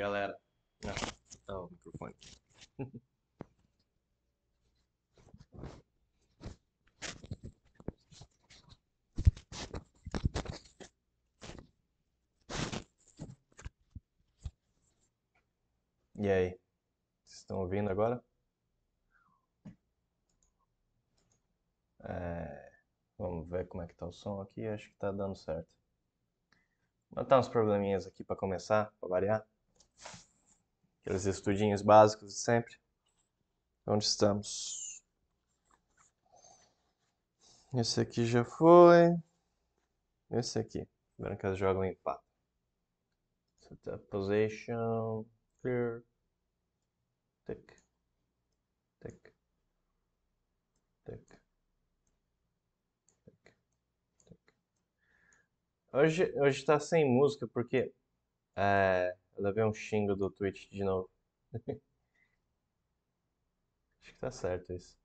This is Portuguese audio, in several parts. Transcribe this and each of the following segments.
galera. Ah, tá o microfone. E aí? Vocês estão ouvindo agora? É... Vamos ver como é que tá o som aqui. Acho que tá dando certo. Matar uns probleminhas aqui para começar, para variar aqueles estudinhos básicos de sempre. Onde estamos? Esse aqui já foi. Esse aqui. Brancas jogam empate. Setup position. Clear. Tick. Tick. Tick. Tick. Tick. Hoje, hoje tá sem música porque... É, Lá vem um xingo do Twitch de novo. Acho que tá certo isso.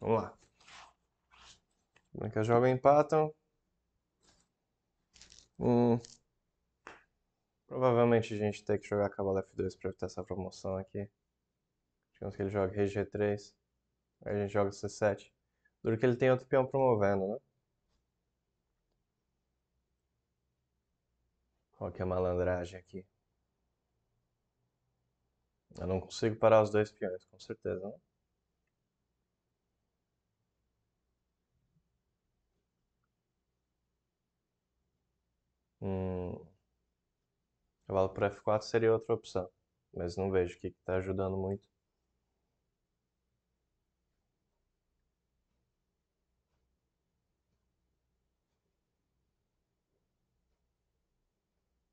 Vamos lá. Brancas jogam empatam. Hum. Provavelmente a gente tem que jogar Cabala F2 para evitar essa promoção aqui. Digamos que ele joga Rei G3. Aí a gente joga C7. Duro que ele tem outro peão promovendo, né? Qual que é a malandragem aqui? Eu não consigo parar os dois peões, com certeza, não? Hum... Cavalo por F4 seria outra opção, mas não vejo o que está ajudando muito.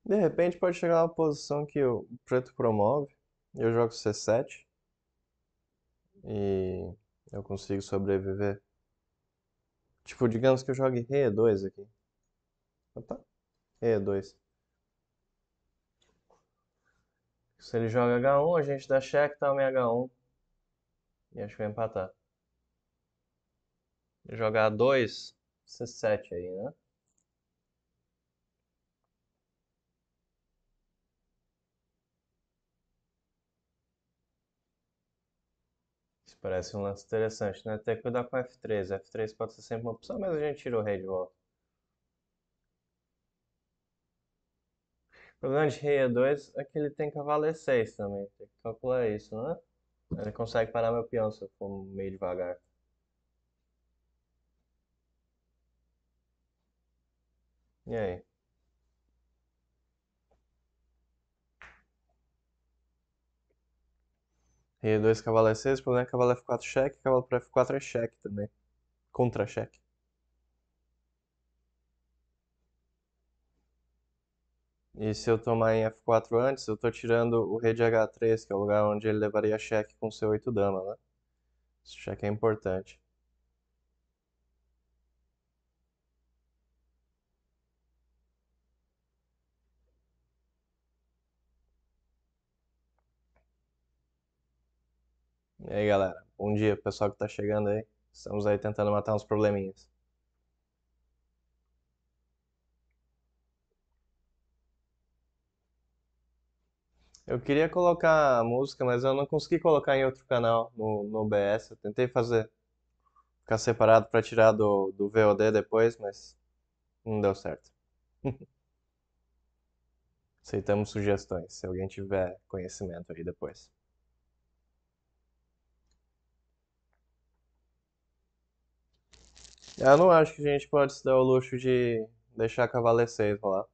De repente pode chegar uma posição que o preto promove. Eu jogo C7. E eu consigo sobreviver. Tipo, digamos que eu jogue Rei 2 aqui. Opa. Rei 2. Se ele joga H1, a gente dá check, toma em H1. E acho que vai empatar. Jogar 2, C7 aí, né? Parece um lance interessante, né? Tem que cuidar com F3. F3 pode ser sempre uma opção, mas a gente tira o rei de volta. O problema de rei E2 é que ele tem cavalo E6 também. Tem que calcular isso, né? Ele consegue parar meu peão se eu for meio devagar. E aí? E2, cavalo é E6, problema é cavalo é F4 cheque, cavalo para F4 é cheque também. Contra cheque. E se eu tomar em F4 antes, eu tô tirando o rei de H3, que é o lugar onde ele levaria cheque com C8 dama, né? Esse cheque é importante. E aí, galera? Bom dia, pessoal que tá chegando aí. Estamos aí tentando matar uns probleminhas. Eu queria colocar a música, mas eu não consegui colocar em outro canal, no, no OBS. Eu tentei fazer ficar separado para tirar do, do VOD depois, mas não deu certo. Aceitamos sugestões, se alguém tiver conhecimento aí depois. Eu não acho que a gente pode se dar o luxo de deixar Cavalecer rolar.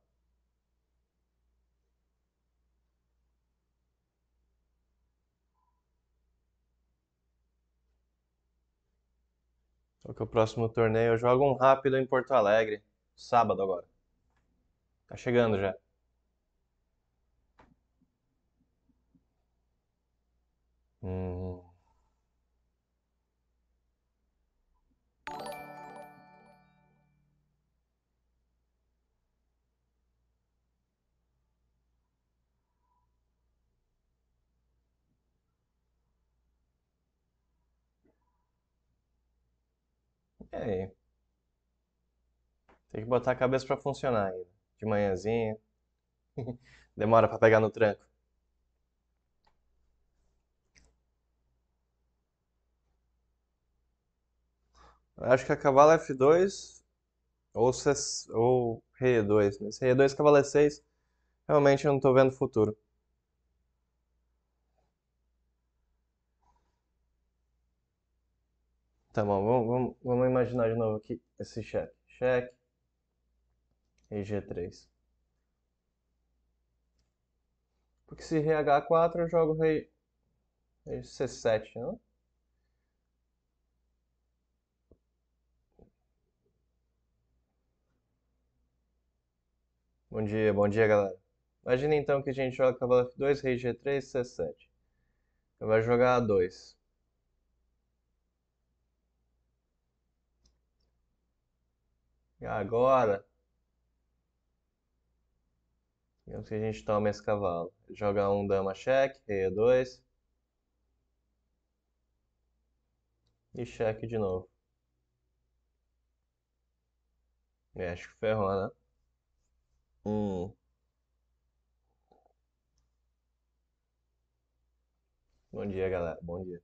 Porque o próximo torneio eu jogo um rápido em Porto Alegre. Sábado agora. Tá chegando já. Hum. E é, aí? Tem que botar a cabeça pra funcionar ainda. De manhãzinha. Demora pra pegar no tranco. Acho que a cavalo F2 ou, C, ou Re2. Nesse Re2, cavalo E6, realmente eu não tô vendo futuro. Tá bom, vamos, vamos, vamos imaginar de novo aqui esse cheque. Cheque g 3 Porque se rei h 4 eu jogo rei, rei C7, não? Bom dia, bom dia galera. Imagina então que a gente joga cavalo F2, rei G3, C7. Eu vou jogar A2. E agora? Digamos que a gente toma esse cavalo. Joga um dama cheque, rei E2. É e cheque de novo. É, acho que ferrou, né? Hum. Bom dia, galera. Bom dia.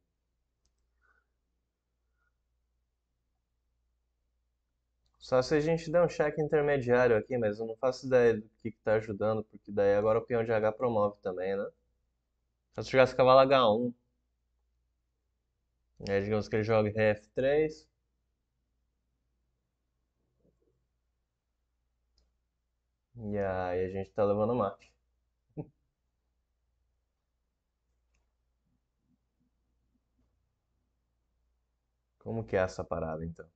Só se a gente der um cheque intermediário aqui, mas eu não faço ideia do que está ajudando, porque daí agora o peão de H promove também, né? Só se jogasse cavalo H1. E aí né, digamos que ele jogue rei F3. E aí a gente está levando mate. Como que é essa parada então?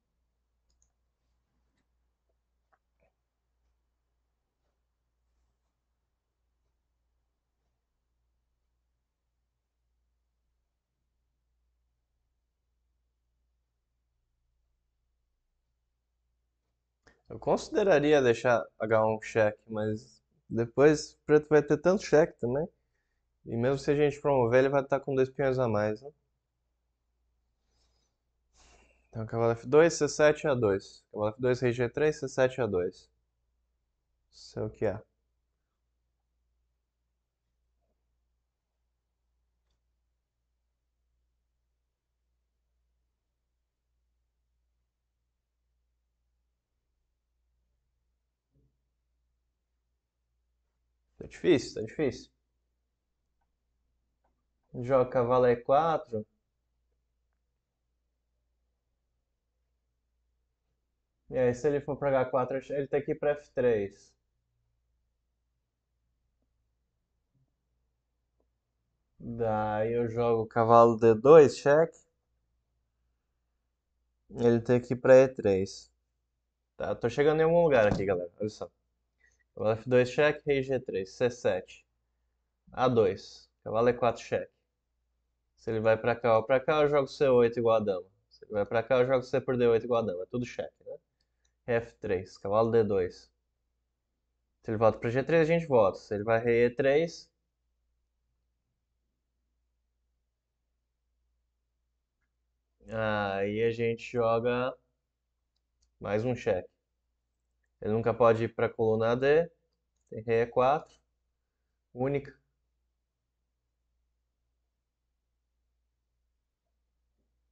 Eu consideraria deixar H1 com cheque, mas depois o preto vai ter tanto cheque também. E mesmo se a gente promover, ele vai estar com dois peões a mais, né? Então, cavalo F2, C7 A2. Cavalo F2, Rei G3, C7 A2. Isso é o que é. difícil, tá difícil. Joga cavalo E4. E aí, se ele for pra H4, ele tem que ir pra F3. Daí eu jogo cavalo D2, check. Ele tem que ir pra E3. Tá, tô chegando em algum lugar aqui, galera. Olha só. Cavalo F2 cheque, rei G3, C7, A2, cavalo E4 cheque. Se ele vai para cá ou para cá, eu jogo C8 igual a dama. Se ele vai para cá, eu jogo C por D8 igual a dama. É tudo cheque, né? F3, cavalo D2. Se ele volta para G3, a gente volta. Se ele vai rei E3, Aí a gente joga mais um cheque. Ele nunca pode ir para a coluna AD. Tem Ré 4. Única.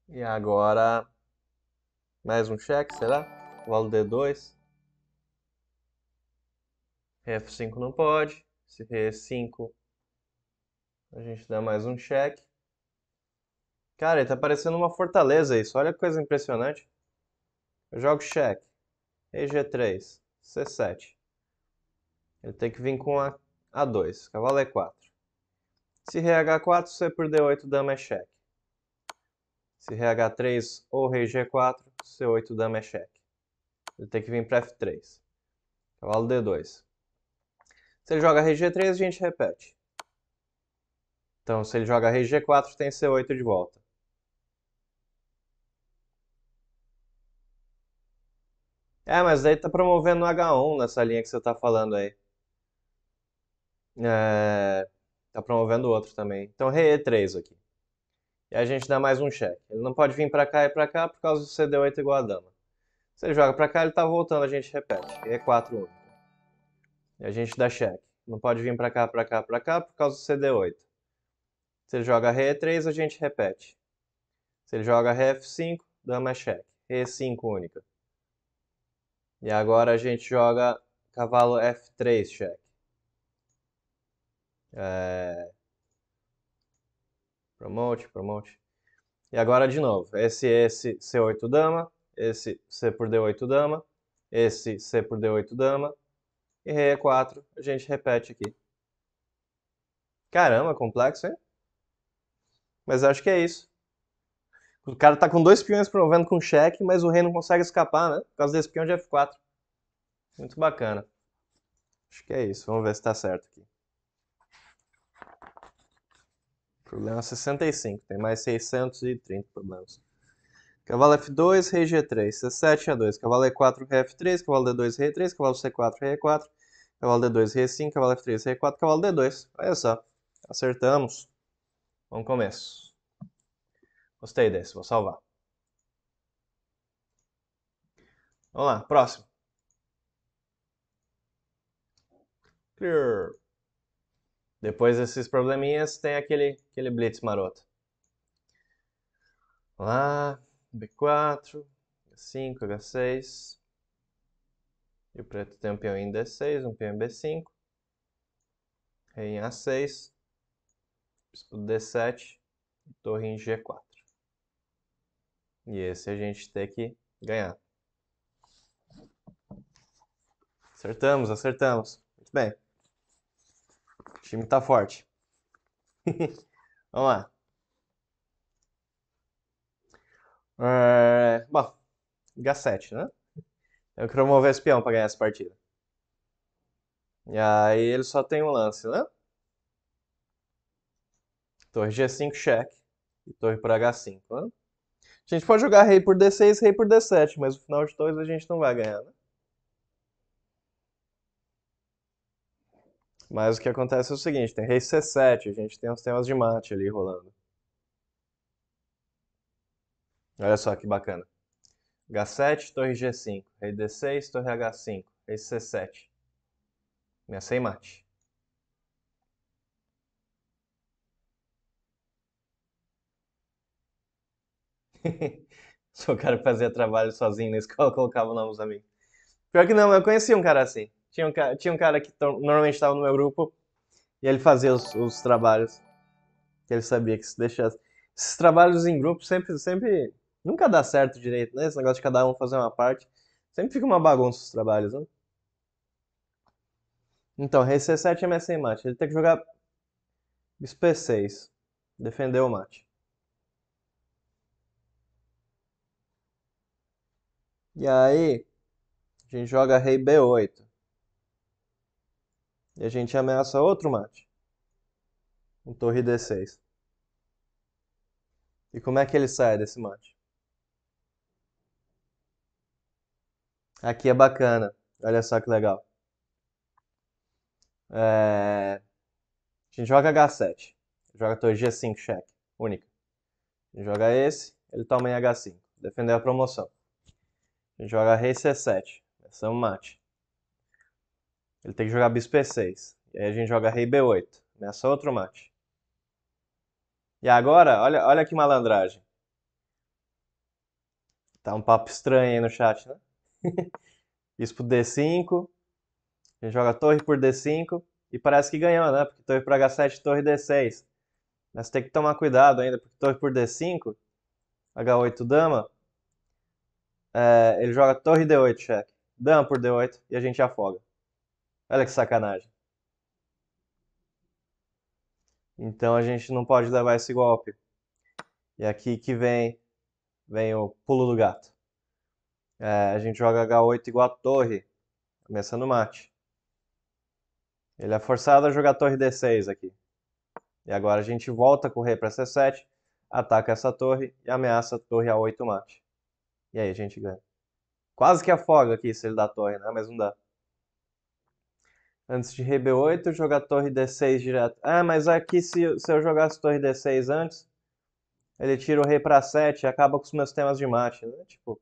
E agora, mais um cheque, será? Cavalo D2. Ré F5 não pode. Se Ré E5, a gente dá mais um cheque. Cara, ele tá parecendo uma fortaleza isso. Olha que coisa impressionante. Eu jogo cheque. E 3 C7. Ele tem que vir com a, A2, cavalo E4. Se rei H4, C por D8, dama é cheque. Se rei H3 ou rei G4, C8, dama é cheque. Ele tem que vir para F3. Cavalo D2. Se ele joga rei G3, a gente repete. Então, se ele joga rei G4, tem C8 de volta. É, mas aí tá promovendo o H1 nessa linha que você tá falando aí. É, tá promovendo outro também. Então, RE3 aqui. E a gente dá mais um cheque. Ele não pode vir pra cá e pra cá por causa do CD8 igual a dama. Se ele joga pra cá, ele tá voltando, a gente repete. E4 única. E a gente dá cheque. Não pode vir pra cá, pra cá, pra cá por causa do CD8. Se ele joga RE3, a gente repete. Se ele joga RF5, dama é cheque. re 5 única. E agora a gente joga cavalo F3 cheque. É... Promote, promote. E agora de novo, esse esse C8 dama, esse C por D8 dama, esse C por D8 dama e rei E4, a gente repete aqui. Caramba, complexo, hein? Mas acho que é isso. O cara tá com dois peões promovendo com cheque, mas o rei não consegue escapar, né? Por causa desse peão de F4. Muito bacana. Acho que é isso. Vamos ver se tá certo aqui. Problema 65. Tem mais 630 problemas. Cavalo F2, rei G3, C7, A2, cavalo E4, rei F3, cavalo D2, rei 3, cavalo C4, rei E4, cavalo D2, rei 5, cavalo F3, rei 4, cavalo D2. Olha só, acertamos. Vamos começo. Gostei desse, vou salvar. Vamos lá, próximo. Clear. Depois desses probleminhas, tem aquele, aquele blitz maroto. Vamos lá, B4, H5, H6. E o preto tem um peão em D6, um peão em B5. Rei em A6. Bispo D7. Torre em G4. E esse a gente tem que ganhar. Acertamos, acertamos. Muito bem. O time tá forte. Vamos lá. É... Bom, H7, né? Eu quero mover esse peão pra ganhar essa partida. E aí ele só tem um lance, né? Torre G5, cheque. E torre para H5, né? A gente pode jogar rei por d6, rei por d7, mas no final de dois a gente não vai ganhar, né? Mas o que acontece é o seguinte, tem rei c7, a gente tem uns temas de mate ali rolando. Olha só que bacana. H7, torre G5, rei D6, torre H5, rei C7. Minha sem mate. Só o cara fazia trabalho sozinho na escola, colocava novos amigos. Pior que não, eu conhecia um cara assim. Tinha um cara, tinha um cara que normalmente estava no meu grupo e ele fazia os, os trabalhos. Que ele sabia que se deixasse. Esses trabalhos em grupo sempre, sempre. Nunca dá certo direito, né? Esse negócio de cada um fazer uma parte. Sempre fica uma bagunça os trabalhos, né? Então, rei C7 é minha mate. Ele tem que jogar bisp 6 Defender o mate. E aí, a gente joga rei b8. E a gente ameaça outro mate. Um torre d6. E como é que ele sai desse mate? Aqui é bacana. Olha só que legal. É... A gente joga H7. Joga torre G5 cheque. Única. A gente joga esse, ele toma em H5. Defender a promoção. Ele joga rei c7. Essa é um mate. Ele tem que jogar bispo e6. E aí a gente joga rei b8. nessa né? outro mate. E agora, olha, olha que malandragem. Tá um papo estranho aí no chat, né? bispo d5. A gente joga torre por d5. E parece que ganhou, né? Porque torre por h7, torre d6. Mas tem que tomar cuidado ainda, porque torre por d5, h8 dama, é, ele joga torre D8, cheque. Dama por D8 e a gente afoga. Olha que sacanagem. Então a gente não pode levar esse golpe. E aqui que vem, vem o pulo do gato. É, a gente joga H8 igual a torre, começando o mate. Ele é forçado a jogar torre D6 aqui. E agora a gente volta a correr para C7, ataca essa torre e ameaça a torre A8 mate. E aí a gente ganha. Quase que afoga aqui se ele dá torre, né? Mas não dá. Antes de rei b 8 jogar torre D6 direto. Ah, mas aqui é se, se eu jogasse torre D6 antes, ele tira o rei pra 7 e acaba com os meus temas de mate, né? Tipo,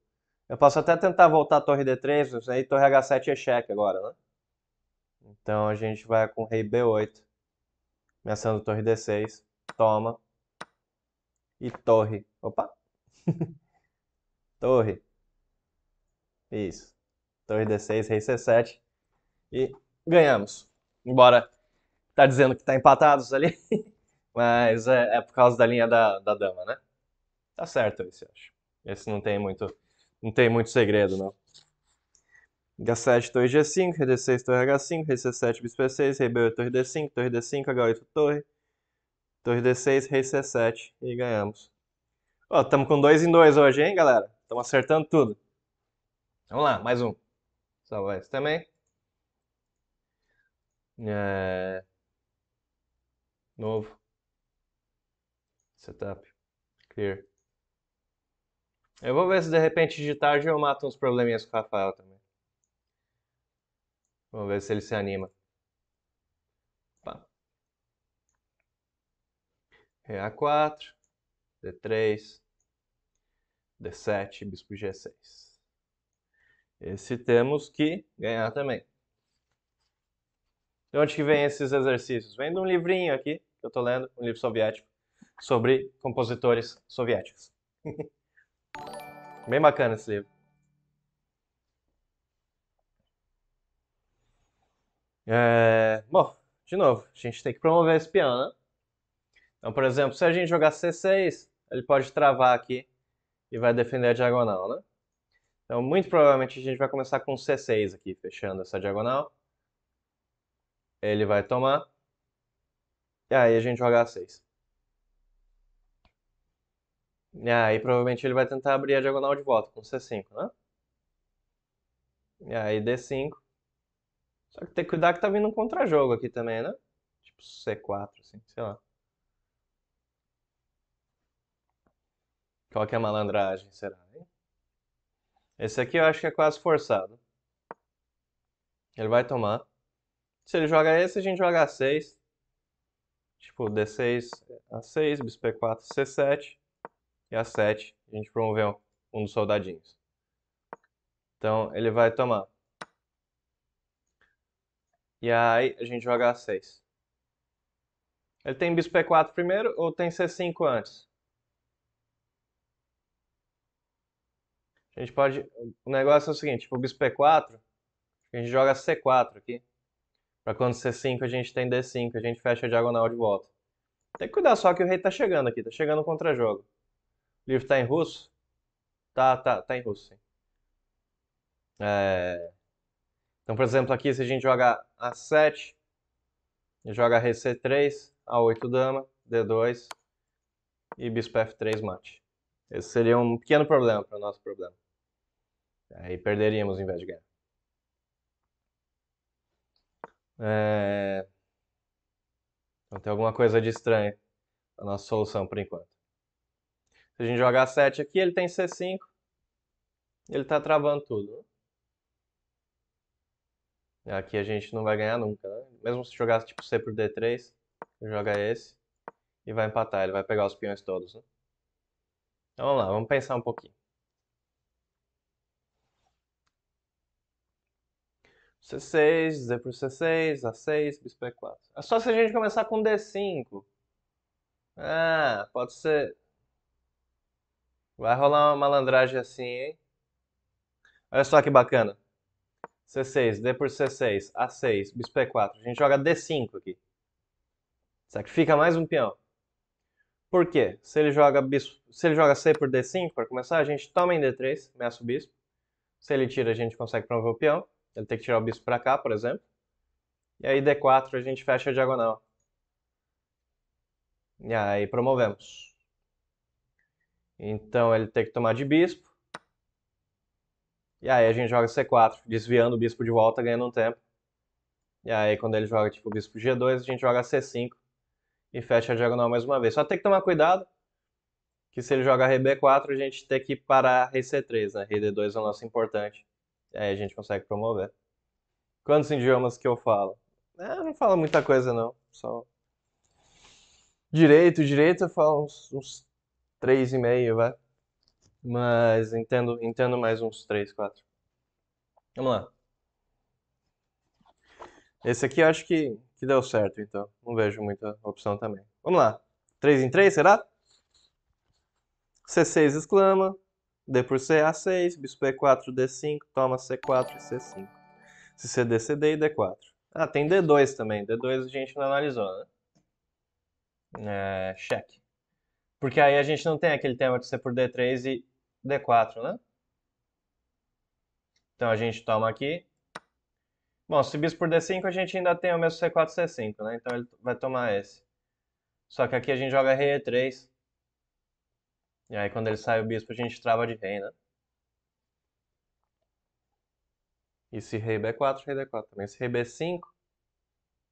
eu posso até tentar voltar a torre D3, mas aí torre H7 é cheque agora, né? Então a gente vai com rei B8, ameaçando torre D6, toma, e torre, opa, torre. Isso. Torre D6, rei C7. E ganhamos. Embora tá dizendo que tá empatados ali, mas é, é, por causa da linha da, da dama, né? Tá certo esse, eu acho. Esse não tem muito, não tem muito segredo, não. H7, torre G5, rei D6, torre H5, rei C7, bispo E6, rei B8, torre D5, torre D5, H8, torre. Torre D6, rei C7 e ganhamos. Ó, oh, tamo com dois em dois hoje, hein, galera? Estamos acertando tudo. Vamos lá, mais um. Salva esse também. É... Novo. Setup. Clear. Eu vou ver se de repente de tarde eu mato uns probleminhas com o Rafael também. Vamos ver se ele se anima. Opa. RA4, D3, D7, bispo G6. Esse temos que ganhar também. De onde que vem esses exercícios? Vem de um livrinho aqui, que eu estou lendo, um livro soviético, sobre compositores soviéticos. Bem bacana esse livro. É... Bom, de novo, a gente tem que promover esse piano né? Então, por exemplo, se a gente jogar C6, ele pode travar aqui e vai defender a diagonal, né? Então, muito provavelmente a gente vai começar com C6 aqui, fechando essa diagonal. Ele vai tomar. E aí a gente joga A6. E aí provavelmente ele vai tentar abrir a diagonal de volta com C5, né? E aí D5. Só que tem que cuidar que tá vindo um contra-jogo aqui também, né? Tipo C4, assim, sei lá. Qual que é a malandragem, será? Esse aqui eu acho que é quase forçado. Ele vai tomar. Se ele joga esse, a gente joga A6. Tipo, D6, A6, bisp A7, a gente promoveu um, dos soldadinhos. Então, ele vai tomar. E aí, a gente joga A6. Ele tem bisp 4 primeiro ou tem C5 antes? A gente pode. O negócio é o seguinte: tipo, o bispo E4, a gente joga C4 aqui. Pra quando C5 a gente tem D5, a gente fecha a diagonal de volta. Tem que cuidar só que o rei tá chegando aqui, tá chegando contra jogo. O livro tá em russo? Tá, tá, tá em russo, sim. É... Então, por exemplo, aqui se a gente jogar A7, joga rei C3, A8 dama, D2 e bispo F3 mate. Esse seria um pequeno problema para o nosso problema. Aí perderíamos em vez de ganhar. É... Então tem alguma coisa de estranho na nossa solução por enquanto. Se a gente jogar 7 aqui, ele tem C5. Ele está travando tudo. Né? Aqui a gente não vai ganhar nunca, né? Mesmo se jogasse tipo C por D3, joga esse e vai empatar. Ele vai pegar os peões todos, né? Então vamos lá, vamos pensar um pouquinho. C6, Z por C6, A6, bispo E4. É só se a gente começar com D5. Ah, pode ser... Vai rolar uma malandragem assim, hein? Olha só que bacana. C6, D por C6, A6, bispo E4. A gente joga D5 aqui. Sacrifica mais um peão. Por quê? Se ele joga, bispo, se ele joga C por D5, para começar, a gente toma em D3, meça o bispo. Se ele tira, a gente consegue promover o peão. Ele tem que tirar o bispo para cá, por exemplo. E aí D4 a gente fecha a diagonal. E aí promovemos. Então ele tem que tomar de bispo. E aí a gente joga C4, desviando o bispo de volta, ganhando um tempo. E aí quando ele joga tipo bispo G2, a gente joga C5 e fecha a diagonal mais uma vez. Só tem que tomar cuidado que se ele joga b 4 a gente tem que parar c 3 né? d 2 é o nosso importante. Aí a gente consegue promover. Quantos idiomas que eu falo? Ah, eu não falo muita coisa, não. Só. Direito, direito eu falo uns, uns três e meio, vai. Mas entendo, entendo mais uns três, quatro. Vamos lá. Esse aqui eu acho que, que deu certo, então. Não vejo muita opção também. Vamos lá. 3 em 3, será? C6 exclama. D por C é A6, bispo E4, D5, toma C4 e C5. Se CD, CD e D4. Ah, tem D2 também. D2 a gente não analisou, né? É, cheque. Porque aí a gente não tem aquele tema de ser por D3 e D4, né? Então a gente toma aqui. Bom, se bispo por D5 a gente ainda tem o mesmo C4 e C5, né? Então ele vai tomar esse. Só que aqui a gente joga rei E3. E aí, quando ele sai o bispo, a gente trava de rei, né? E se rei B4, rei D4 também. Se rei B5,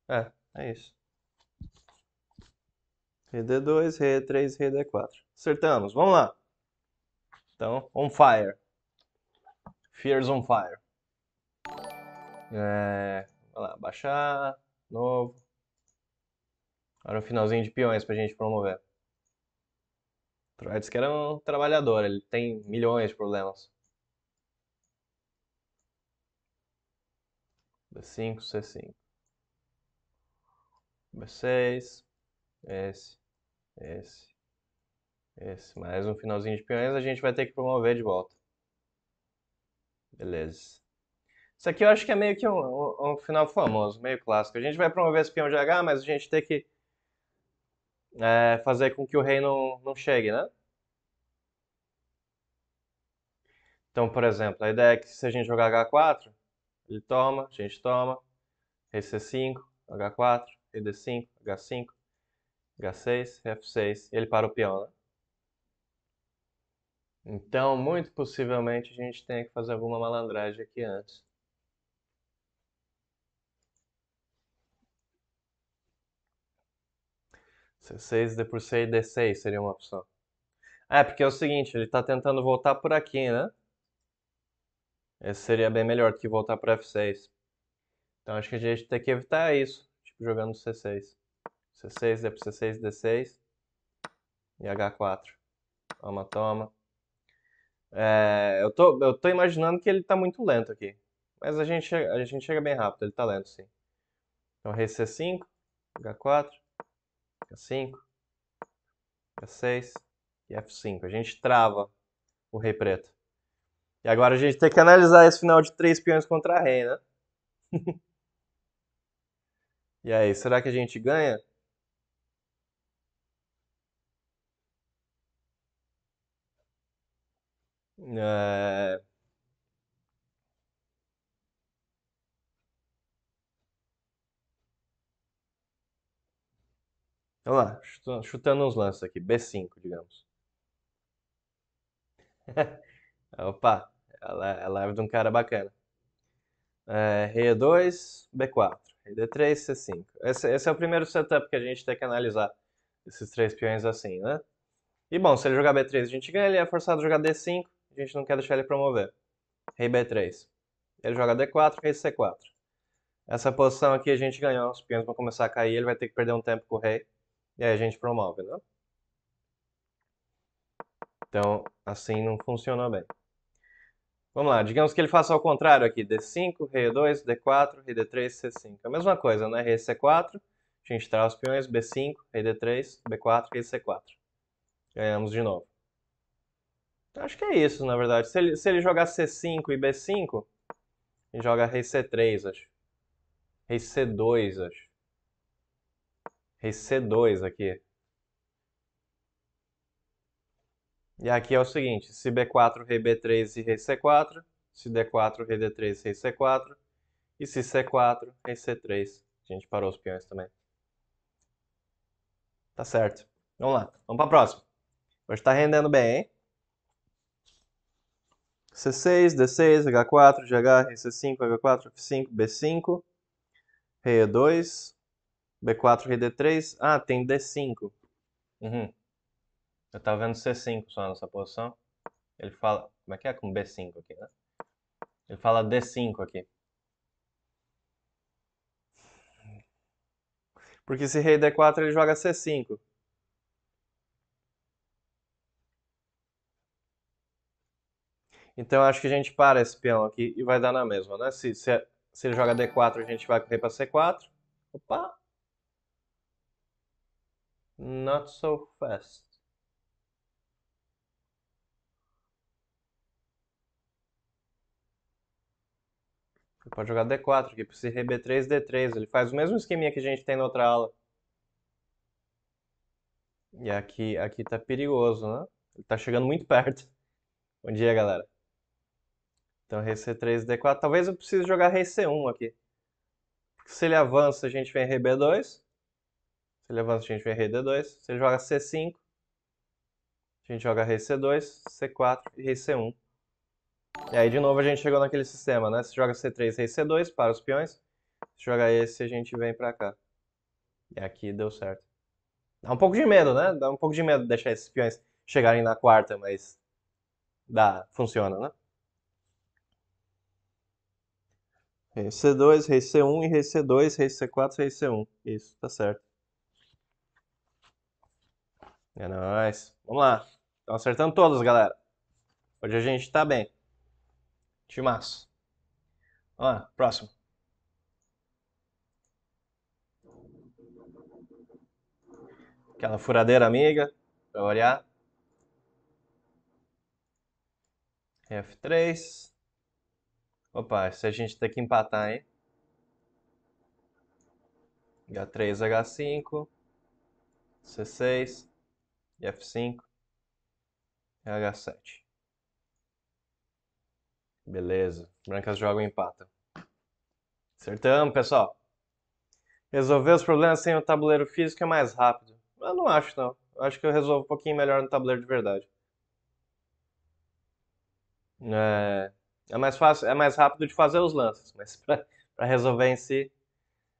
é, é isso. Rei D2, rei E3, rei D4. Acertamos, vamos lá. Então, on fire. Fears on fire. É, vamos lá, baixar, novo. Agora o é um finalzinho de peões pra gente promover. Trotsky é, era um trabalhador, ele tem milhões de problemas. 5, C5. B6, esse, esse, esse. Mais um finalzinho de peões a gente vai ter que promover de volta. Beleza. Isso aqui eu acho que é meio que um, um, um final famoso, meio clássico. A gente vai promover esse peão de H, mas a gente tem que é, fazer com que o rei não, não chegue, né? Então, por exemplo, a ideia é que se a gente jogar H4, ele toma, a gente toma, rei C5, H4, rei D5, H5, H6, F6, ele para o peão, né? Então, muito possivelmente, a gente tem que fazer alguma malandragem aqui antes. C6, D6 e D6 seria uma opção. É, porque é o seguinte, ele está tentando voltar por aqui, né? Esse seria bem melhor do que voltar para F6. Então acho que a gente tem que evitar isso, tipo jogando C6. C6, D por C6, D6 e H4. Toma, toma. É, eu, tô, eu tô imaginando que ele tá muito lento aqui. Mas a gente, a gente chega bem rápido, ele tá lento sim. Então rei C5, H4. F5, F6 é e F5. É a gente trava o rei preto. E agora a gente tem que analisar esse final de três peões contra rei, né? e aí, será que a gente ganha? É... Vamos lá, chutando, uns lances aqui. B5, digamos. Opa, ela é live de um cara bacana. É, rei 2 B4. Rei D3, C5. Esse, esse, é o primeiro setup que a gente tem que analisar. Esses três peões assim, né? E bom, se ele jogar B3 a gente ganha, ele é forçado a jogar D5. A gente não quer deixar ele promover. Rei B3. Ele joga D4, rei C4. Essa posição aqui a gente ganhou. Os peões vão começar a cair, ele vai ter que perder um tempo com o rei e aí a gente promove, né? Então, assim não funciona bem. Vamos lá, digamos que ele faça ao contrário aqui, D5, rei 2 D4, rei D3, C5. A mesma coisa, né? Rei C4, a gente traz os peões, B5, rei D3, B4, rei C4. Ganhamos de novo. Então, acho que é isso, na verdade. Se ele, se ele jogar C5 e B5, ele joga rei C3, acho. Rei C2, acho. Rei C2 aqui. E aqui é o seguinte, se B4, rei B3 e rei C4, se D4, rei D3, rei C4, e se C4, rei C3. A gente parou os peões também. Tá certo. Vamos lá, vamos para a próxima. Hoje tá rendendo bem, hein? C6, D6, H4, GH, rei C5, H4, F5, B5, rei E2, B4, rei D3. Ah, tem D5. Uhum. Eu tava vendo C5 só nessa posição. Ele fala... Como é que é com B5 aqui, né? Ele fala D5 aqui. Porque se rei D4 ele joga C5. Então acho que a gente para esse peão aqui e vai dar na mesma, né? Se, se, é, se ele joga D4, a gente vai com para C4. Opa! Not so fast. pode jogar D4 aqui, porque se RB3, D3. Ele faz o mesmo esqueminha que a gente tem na outra aula. E aqui, aqui tá perigoso, né? Ele tá chegando muito perto. Bom dia, galera. Então, rei C3, D4. Talvez eu precise jogar rei C1 aqui. Porque se ele avança, a gente vem rei B2. Você levanta, a gente vem rei D2. Você joga C5. A gente joga rei C2, C4 e rei C1. E aí, de novo, a gente chegou naquele sistema, né? Você joga C3, rei C2 para os peões. Se joga esse, a gente vem pra cá. E aqui deu certo. Dá um pouco de medo, né? Dá um pouco de medo deixar esses peões chegarem na quarta, mas... Dá, funciona, né? Rei C2, rei C1 e rei C2, rei C4, rei C1. Isso, tá certo. É nóis. Vamos lá. Estão acertando todos, galera. Hoje a gente tá bem. Timaço. Vamos lá, próximo. Aquela furadeira amiga, pra olhar. F3. Opa, se a gente tem que empatar, hein? H3, H5. C6 e F5 e H7. Beleza. Brancas jogam e empatam. Acertamos, pessoal. Resolver os problemas sem o tabuleiro físico é mais rápido. Eu não acho, não. Eu acho que eu resolvo um pouquinho melhor no tabuleiro de verdade. É, é mais fácil, é mais rápido de fazer os lances, mas para resolver em si...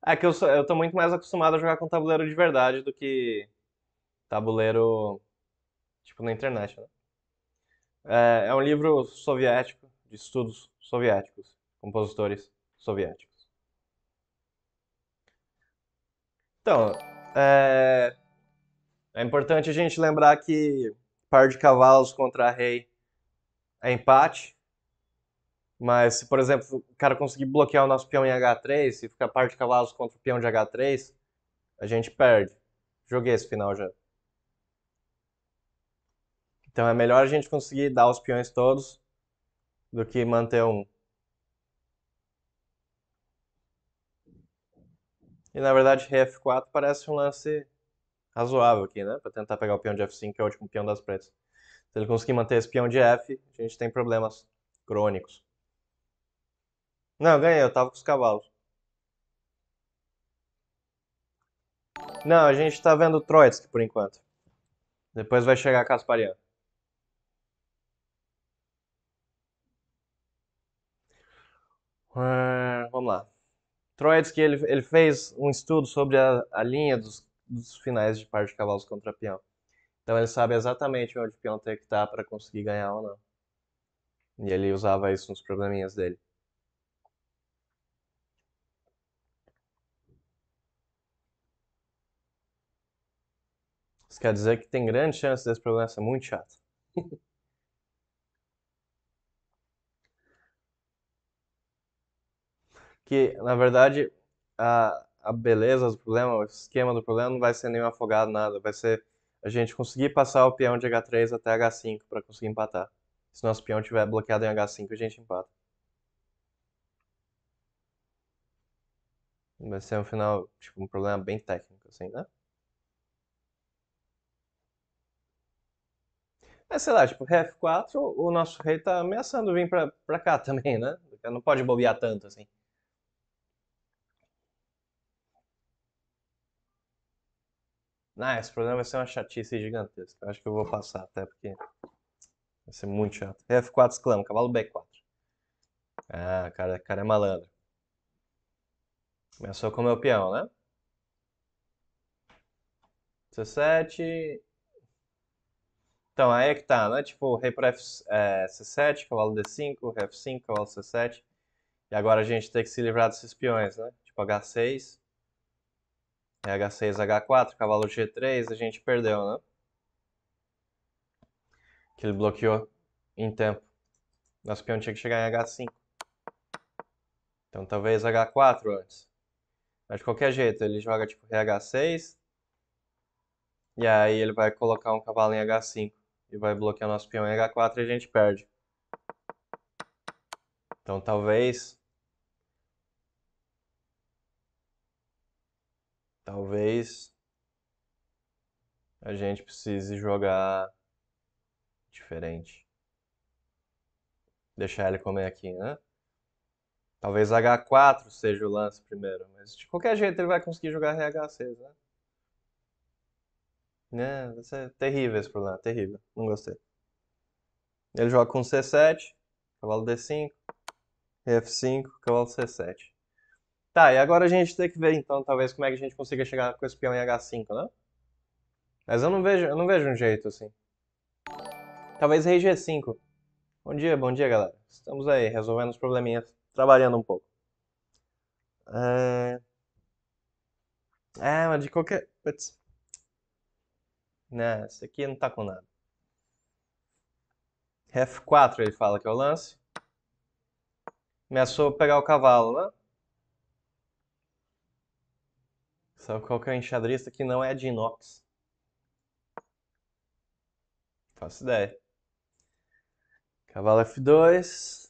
É que eu, sou, eu tô muito mais acostumado a jogar com tabuleiro de verdade do que tabuleiro, tipo, na internet, né? É, é, um livro soviético, de estudos soviéticos, compositores soviéticos. Então, é, é importante a gente lembrar que par de cavalos contra rei é empate. Mas se, por exemplo, o cara conseguir bloquear o nosso peão em H3, e ficar par de cavalos contra o peão de H3, a gente perde. Joguei esse final já. Então é melhor a gente conseguir dar os peões todos do que manter um. E na verdade Rf4 parece um lance razoável aqui, né? Para tentar pegar o peão de F5, que é o último peão das pretas. Se ele conseguir manter esse peão de F, a gente tem problemas crônicos. Não, eu ganhei, eu tava com os cavalos. Não, a gente tá vendo Troitsky por enquanto. Depois vai chegar Casparian. Uh, vamos lá. Troitsky ele, ele fez um estudo sobre a, a linha dos, dos, finais de par de cavalos contra peão. Então ele sabe exatamente onde o peão tem que estar tá para conseguir ganhar ou não. E ele usava isso nos probleminhas dele. Isso quer dizer que tem grande chance desse problema ser muito chato. que, na verdade, a, a beleza do problema, o esquema do problema não vai ser nenhum afogado, nada. Vai ser a gente conseguir passar o peão de H3 até H5 para conseguir empatar. Se nosso peão estiver bloqueado em H5, a gente empata. Vai ser um final, tipo, um problema bem técnico, assim, né? Mas sei lá, tipo, Rf4, o nosso rei tá ameaçando vir pra, pra cá também, né? Não pode bobear tanto, assim. Não, esse problema vai ser uma chatice gigantesca. acho que eu vou passar até porque vai ser muito chato. F4 exclama, cavalo B4. Ah, cara, cara é malandro. Começou com o meu peão, né? c7 Então, aí é que tá, né? Tipo, rei para F, é, C7, cavalo D5, rei F5, cavalo C7. E agora a gente tem que se livrar desses peões, né? Tipo, H6. H6, H4, cavalo G3, a gente perdeu, né? Que ele bloqueou em tempo. Nosso peão tinha que chegar em H5. Então talvez H4 antes. Mas de qualquer jeito, ele joga tipo RH6. E aí ele vai colocar um cavalo em H5. E vai bloquear nosso peão em H4 e a gente perde. Então talvez talvez a gente precise jogar diferente. Deixar ele comer aqui, né? Talvez H4 seja o lance primeiro, mas de qualquer jeito ele vai conseguir jogar RH6, né? né? É, vai ser terrível esse problema, terrível. Não gostei. Ele joga com C7, cavalo D5, F5, cavalo C7. Tá, e agora a gente tem que ver então, talvez, como é que a gente consiga chegar com esse peão em H5, né? Mas eu não vejo, eu não vejo um jeito assim. Talvez rei G5. Bom dia, bom dia, galera. Estamos aí, resolvendo os probleminhas, trabalhando um pouco. É, é mas de qualquer... Putz. Não, esse aqui não tá com nada. F4 ele fala que é o lance. Começou a pegar o cavalo, né? Sabe qual que é o enxadrista que não é de inox? Faço ideia. Cavalo F2.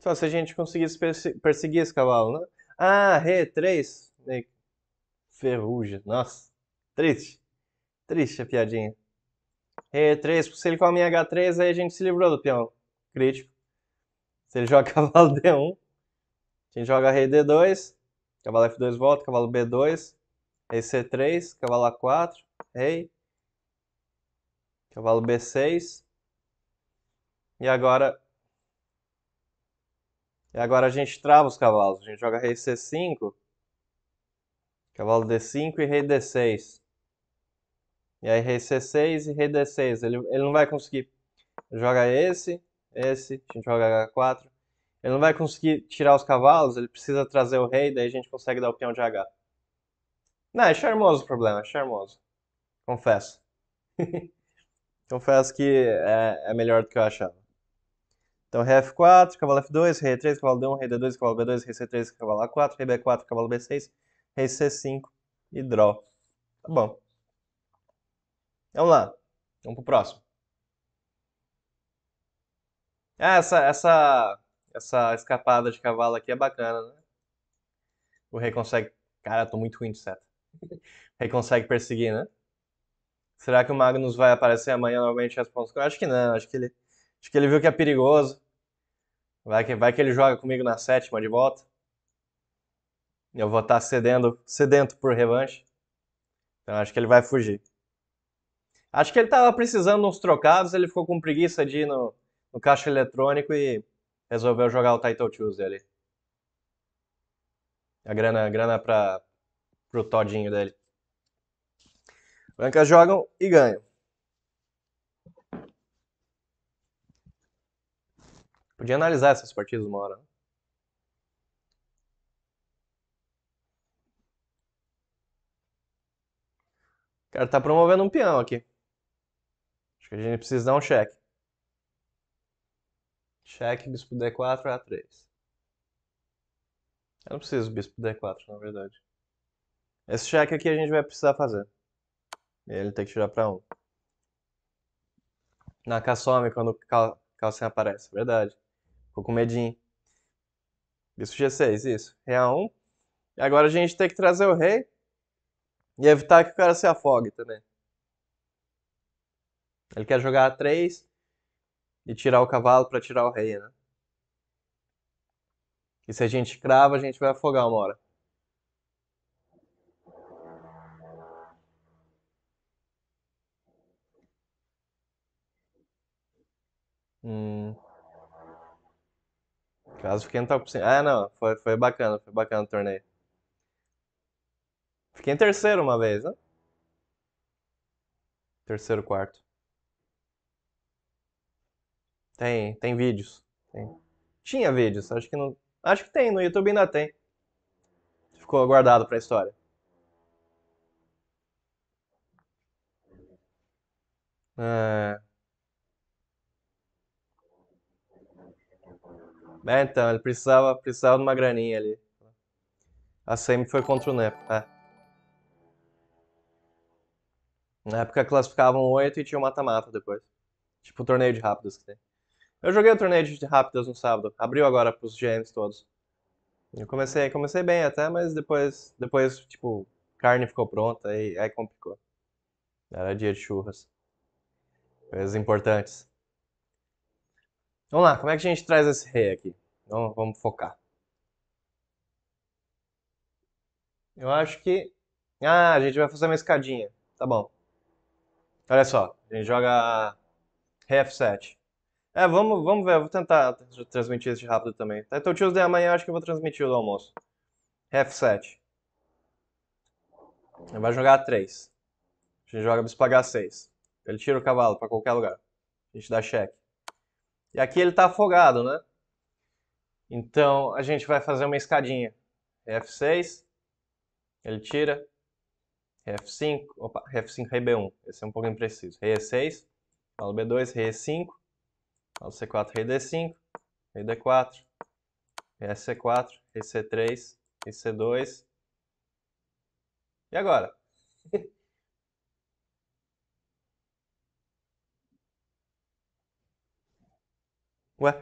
Só se a gente conseguisse perseguir esse cavalo, né? Ah, re 3 Ferrugem. Nossa. Triste. Triste a piadinha. Re 3 se ele come H3, aí a gente se livrou do peão. Crítico. Se ele joga cavalo D1, a gente joga rei D2, cavalo F2 volta, cavalo B2, rei C3, cavalo A4, rei, cavalo B6. E agora e agora a gente trava os cavalos. A gente joga rei C5, cavalo D5 e rei D6. E aí rei C6 e rei D6. Ele, ele não vai conseguir. Joga esse, esse, a gente joga H4. Ele não vai conseguir tirar os cavalos, ele precisa trazer o rei, daí a gente consegue dar o peão de H. Não, é charmoso o problema, é charmoso. Confesso. Confesso que é, é, melhor do que eu achava. Então, rei F4, cavalo F2, rei E3, cavalo D1, rei D2, cavalo B2, rei C3, cavalo A4, rei B4, cavalo B6, rei C5 e draw. Tá bom. Vamos lá. Vamos pro próximo. Ah, essa, essa, essa escapada de cavalo aqui é bacana, né? O rei consegue. Cara, eu tô muito ruim de seta. O rei consegue perseguir, né? Será que o Magnus vai aparecer amanhã novamente responde? Acho que não, acho que ele. Acho que ele viu que é perigoso. Vai que, vai que ele joga comigo na sétima de volta. Eu vou estar cedendo, sedento por revanche. Então acho que ele vai fugir. Acho que ele estava precisando uns trocados, ele ficou com preguiça de ir no, no caixa eletrônico e resolveu jogar o Title Tuesday ali. A grana, a grana para pro todinho dele. Brancas jogam e ganham. Podia analisar essas partidas uma hora. Né? O cara tá promovendo um peão aqui. Acho que a gente precisa dar um cheque. Cheque bispo D4 A3. Eu não preciso bispo D4, na verdade. Esse cheque aqui a gente vai precisar fazer. ele tem que tirar pra 1. Um. Na caçome quando cal calcinha aparece, é verdade. Ficou com medinho. Bispo G6, isso. Rei A1. E agora a gente tem que trazer o rei. E evitar que o cara se afogue também. Ele quer jogar A3 e tirar o cavalo para tirar o rei, né? E se a gente crava, a gente vai afogar uma hora. Hum. Caso fiquei no top 5. Ah, não, foi, foi bacana, foi bacana o torneio. Fiquei em terceiro uma vez, né? Terceiro, quarto. Tem, tem vídeos. Tem. Tinha vídeos, acho que não. Acho que tem, no YouTube ainda tem. Ficou guardado pra história. É... é, então, ele precisava, precisava de uma graninha ali. A SEMI foi contra o NEP. É. Na época classificavam oito e tinha o mata-mata depois. Tipo o torneio de rápidos que tem. Eu joguei o torneio de rápidas no sábado. Abriu agora pros GMs todos. Eu comecei, comecei bem até, mas depois, depois tipo, carne ficou pronta e aí complicou. Era dia de churras. Coisas importantes. Vamos lá, como é que a gente traz esse rei aqui? Vamos, vamos focar. Eu acho que... Ah, a gente vai fazer uma escadinha. Tá bom. Olha só, a gente joga rei F7. É, vamos, vamos ver, eu vou tentar transmitir esse rápido também. Tá, então Tuesday amanhã acho que eu vou transmitir o do almoço. f 7. Ele vai jogar 3. A gente joga bispagar pagar 6. Ele tira o cavalo para qualquer lugar. A gente dá cheque. E aqui ele tá afogado, né? Então a gente vai fazer uma escadinha. F6, ele tira. F5, opa, F5, Rei B1. Esse é um pouco impreciso. Rei E6, cavalo B2, Rei E5, ao então, C4, rei D5, rei D4, rei C4, rei C3, rei C2. E agora? Ué?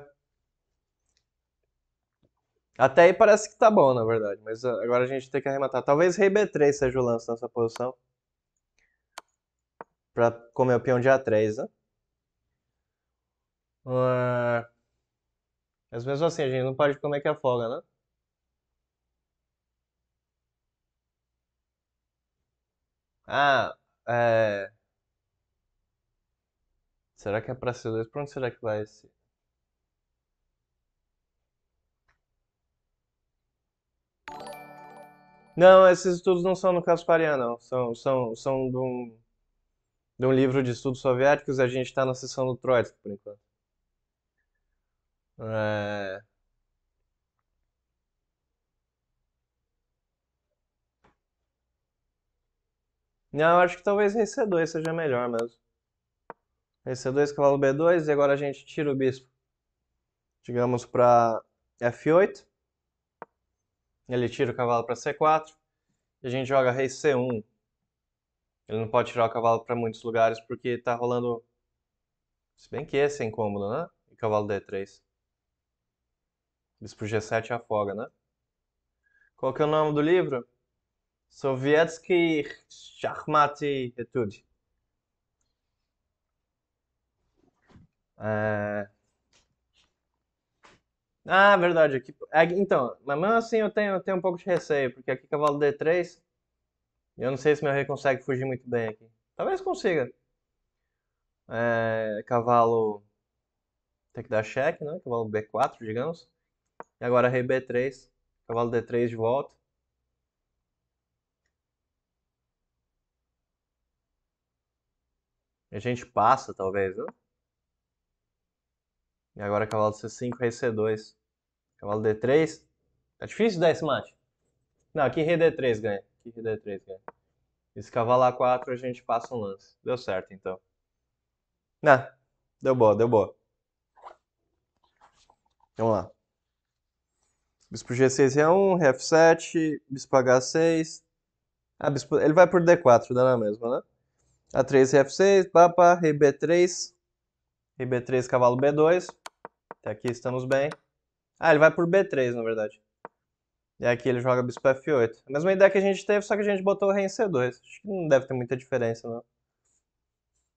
Até aí parece que tá bom, na verdade. Mas ah, agora a gente tem que arrematar. Talvez rei b3 seja o lance nessa posição. Pra comer o peão de a3, né? mas as pessoas assim, a gente não pode comer que afoga, né? Ah, é... Será que é pra ser dois Pra onde será que vai esse? Não, esses estudos não são no Kasparian, não. São, são, são de um, de um livro de estudos soviéticos e a gente está na sessão do Troitsky, por enquanto. É... Não, acho que talvez c 2 seja melhor mesmo. Rei c 2 cavalo B2, e agora a gente tira o bispo. Digamos para F8. Ele tira o cavalo para C4. E a gente joga rei C1. Ele não pode tirar o cavalo para muitos lugares porque tá rolando... Se bem que esse é incômodo, né? E cavalo D3. Isso pro G7 afoga, né? Qual que é o nome do livro? Sovietsky Shachmati Etude. É... Ah, verdade. Aqui... É, então, mas mesmo assim eu tenho, eu tenho um pouco de receio, porque aqui cavalo D3, eu não sei se meu rei consegue fugir muito bem aqui. Talvez consiga. É... Cavalo... Tem que dar cheque, né? Cavalo B4, digamos. E agora rei b3, cavalo d3 de volta. E a gente passa, talvez, né? E agora cavalo c5, rei c2. Cavalo d3. Tá difícil dar esse mate. Não, aqui rei d3 ganha. Aqui rei d3 ganha. Esse cavalo a4 a gente passa um lance. Deu certo, então. Não, Deu boa, deu boa. Vamos lá. Bispo G6, E1, F7, Bispo H6. Ah, bispo... ele vai por D4, dá na mesma, né? A3, F6, papa, Rei B3. Rei B3, cavalo B2. Até aqui estamos bem. Ah, ele vai por B3, na verdade. E aqui ele joga bispo F8. A mesma ideia que a gente teve, só que a gente botou o rei em C2. Acho que não deve ter muita diferença, não.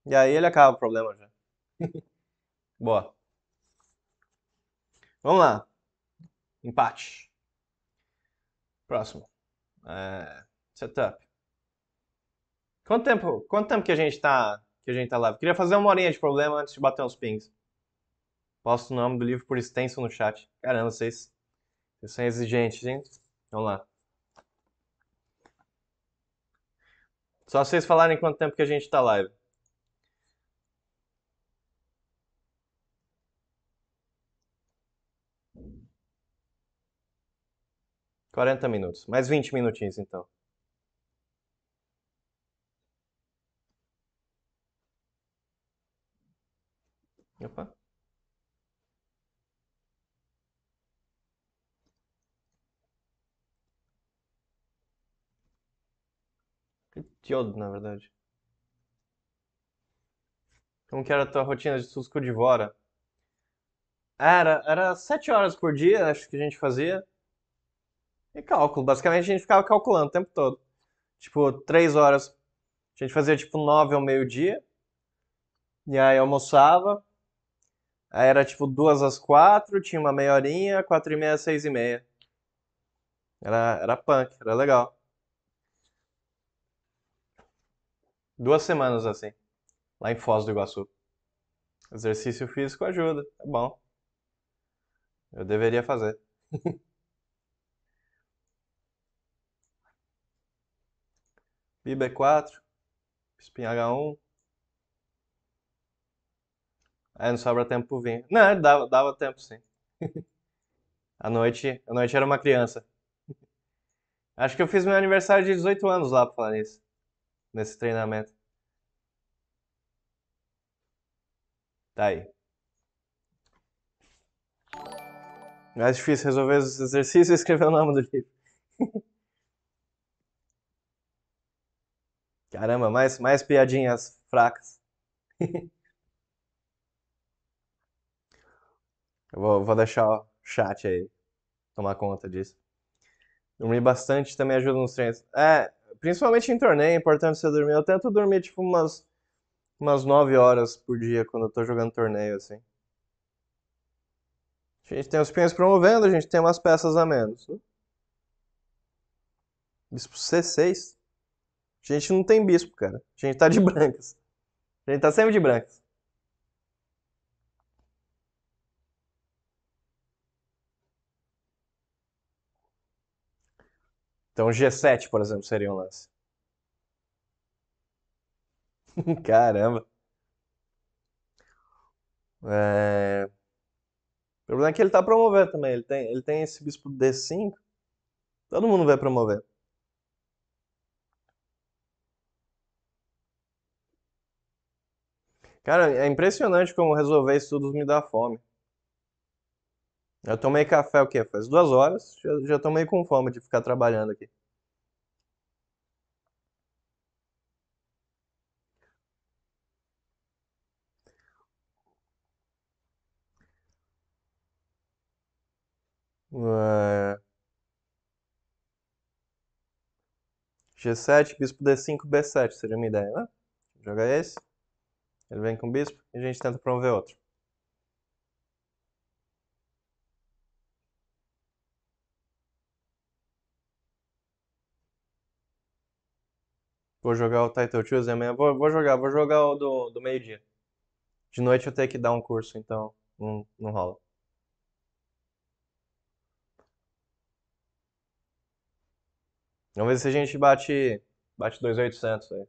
E aí ele acaba o problema já. Boa. Vamos lá. Empate. Próximo. É, setup. Quanto tempo, quanto tempo que a gente tá que a gente tá lá? Queria fazer uma horinha de problema antes de bater uns pings. Posto o nome do livro por extenso no chat. Caramba, vocês, vocês são exigentes, hein? Vamos lá. Só vocês falarem quanto tempo que a gente tá live. 40 minutos. Mais 20 minutinhos, então. Opa. Que diodo, na verdade. Como que era a tua rotina de susco com Era, era sete horas por dia, acho que a gente fazia. E cálculo. Basicamente a gente ficava calculando o tempo todo. Tipo, três horas. A gente fazia tipo nove ao meio-dia. E aí almoçava. Aí era tipo duas às quatro, tinha uma meia horinha, quatro e meia, seis e meia. Era, era punk, era legal. Duas semanas assim, lá em Foz do Iguaçu. Exercício físico ajuda, é bom. Eu deveria fazer. Pi B4, spin H1. Aí não sobra tempo pro vinho. Não, dava, dava tempo sim. a noite, a noite era uma criança. Acho que eu fiz meu aniversário de 18 anos lá pra falar nisso. Nesse treinamento. Tá aí. Mais é difícil resolver os exercícios e escrever o nome do livro. Caramba, mais, mais piadinhas fracas. Eu vou, vou deixar o chat aí tomar conta disso. Dormir bastante também ajuda nos treinos. É, principalmente em torneio, é importante você dormir. Eu tento dormir tipo umas, umas 9 horas por dia quando eu tô jogando torneio, assim. A gente tem os pinhos promovendo, a gente tem umas peças a menos. Né? Bispo C6. A gente não tem bispo, cara. A gente tá de brancas. A gente tá sempre de brancas. Então G7, por exemplo, seria um lance. Caramba. É... O problema é que ele tá promovendo também. Ele tem, ele tem esse bispo D5. Todo mundo vai promover. Cara, é impressionante como resolver estudos me dá fome. Eu tomei café o quê? Faz duas horas, já, já tomei com fome de ficar trabalhando aqui. É. G7, bispo D5, B7, seria uma ideia, né? Joga esse. Ele vem com o bispo e a gente tenta promover outro. Vou jogar o Title Tuesday amanhã. Vou, vou jogar, vou jogar o do, do meio-dia. De noite eu tenho que dar um curso, então não, não rola. Vamos ver se a gente bate, bate 2.800 aí.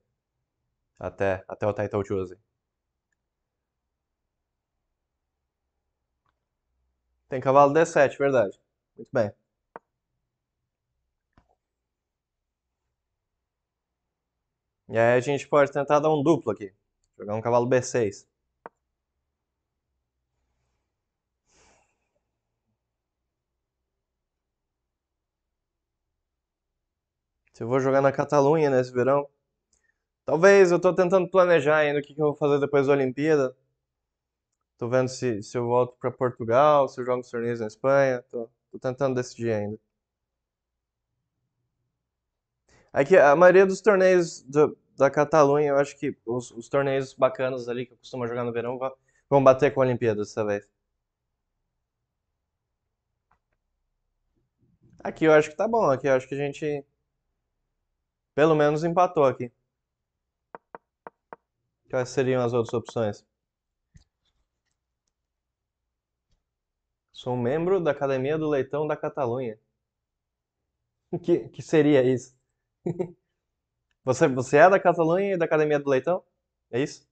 Até, até o Title Tuesday. Tem cavalo D7, verdade. Muito bem. E aí a gente pode tentar dar um duplo aqui. Jogar um cavalo B6. Se eu vou jogar na Catalunha nesse verão. Talvez, eu estou tentando planejar ainda o que, que eu vou fazer depois da Olimpíada. Tô vendo se, se eu volto para Portugal, se eu jogo os torneios na Espanha. Tô, tô tentando decidir ainda. Aqui, é a maioria dos torneios do, da Catalunha, eu acho que os, os, torneios bacanas ali que eu costumo jogar no verão vão bater com a Olimpíada dessa vez. Aqui eu acho que tá bom, aqui eu acho que a gente pelo menos empatou aqui. Quais seriam as outras opções? Sou um membro da Academia do Leitão da Catalunha. Que, que seria isso? Você, você é da Catalunha e da Academia do Leitão? É isso?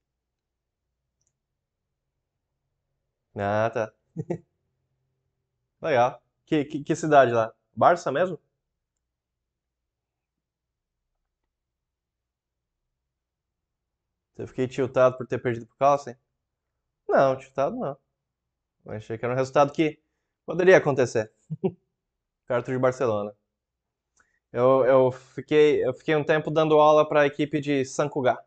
Ah, tá. Legal. Que, que, que cidade lá? Barça mesmo? Eu fiquei tiltado por ter perdido pro hein? Não, tiltado não. Eu achei que era um resultado que poderia acontecer. perto de Barcelona. Eu, eu, fiquei, eu fiquei um tempo dando aula para a equipe de San Cugat,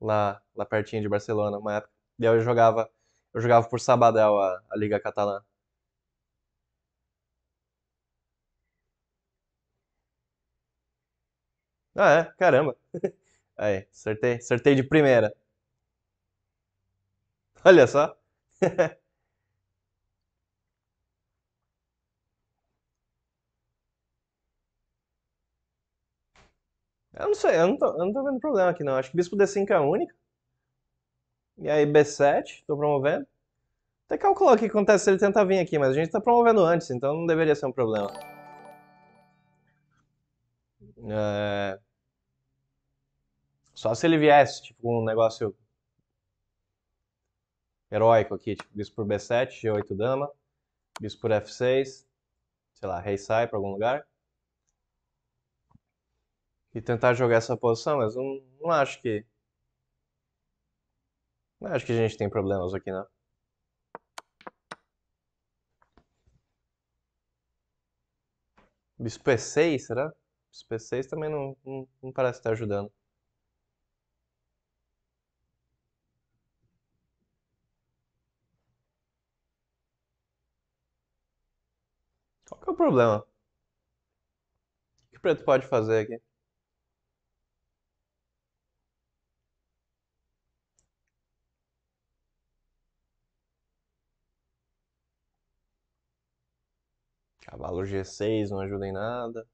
lá, lá pertinho de Barcelona, uma época. E eu jogava, eu jogava por Sabadell a, a Liga Catalã. Ah, é? Caramba. Aí, acertei, acertei de primeira. Olha só. Eu não sei, eu não tô, eu não tô vendo problema aqui não. Acho que bispo D5 é a única. E aí B7, tô promovendo. Até calculou o que acontece se ele tentar vir aqui, mas a gente tá promovendo antes, então não deveria ser um problema. É... Só se ele viesse, tipo, um negócio heróico aqui, tipo, bispo por B7, G8 dama, bispo por F6, sei lá, rei sai pra algum lugar e tentar jogar essa posição, mas não, não acho que. Não acho que a gente tem problemas aqui, não. Bispo E6, será? Bispo E6 também não, não, não parece estar ajudando. Qual que é o problema? O que o preto pode fazer aqui? Cavalo G6 não ajuda em nada.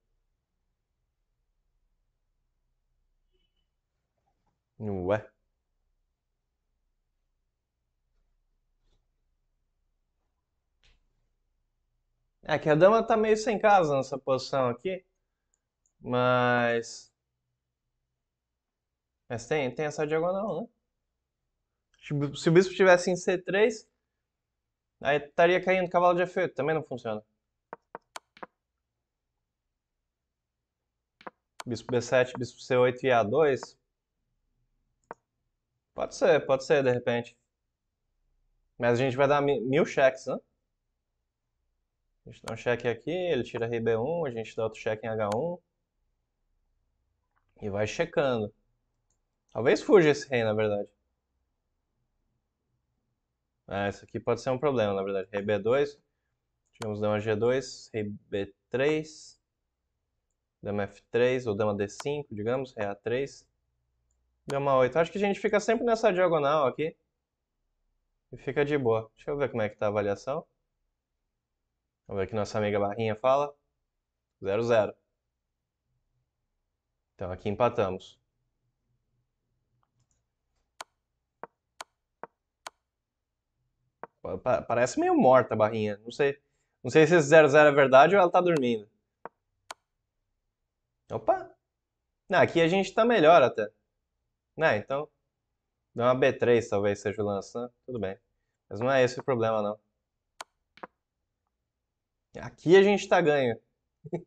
Ué. É que a dama tá meio sem casa nessa posição aqui. Mas... Mas tem, tem essa diagonal, né? Se o bispo tivesse em C3, aí estaria caindo cavalo de efeito. Também não funciona. bispo B7, bispo C8 e A2? Pode ser, pode ser, de repente. Mas a gente vai dar mil cheques, né? A gente dá um cheque aqui, ele tira rei b 1 a gente dá outro cheque em H1. E vai checando. Talvez fuja esse rei, na verdade. Ah, isso aqui pode ser um problema, na verdade. Rei B2. Tivemos uma G2, rei B3. Dama F3 ou dama D5, digamos, é A3. Dama 8. Acho que a gente fica sempre nessa diagonal aqui. E fica de boa. Deixa eu ver como é que tá a avaliação. Vamos ver o que nossa amiga Barrinha fala. 0, 0. Então aqui empatamos. Parece meio morta a Barrinha. Não sei, não sei se esse 00 é verdade ou ela tá dormindo. Opa! Aqui a gente está melhor até. Né, então... Dá uma B3 talvez seja o lance, né? Tudo bem. Mas não é esse o problema, não. Aqui a gente tá ganho.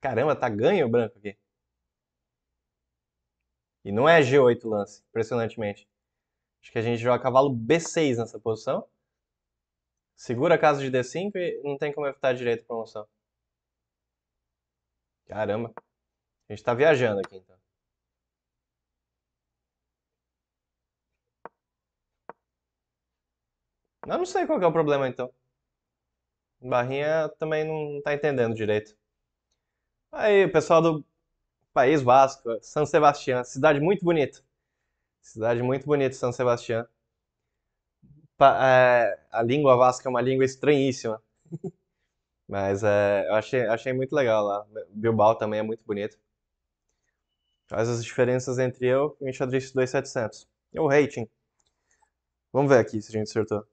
Caramba, tá ganho o branco aqui. E não é G8 lance, impressionantemente. Acho que a gente joga cavalo B6 nessa posição. Segura a casa de D5 e não tem como evitar direito a promoção. Caramba. A gente tá viajando aqui então. Eu não sei qual é o problema então. Barrinha também não tá entendendo direito. Aí, pessoal do País Vasco, São Sebastião, cidade muito bonita. Cidade muito bonita, São Sebastião. Pa é, a língua vasca é uma língua estranhíssima. Mas é, eu achei, achei muito legal lá. Bilbao também é muito bonito. Quais as diferenças entre eu e o xadrez 2700? E o rating. Vamos ver aqui se a gente acertou.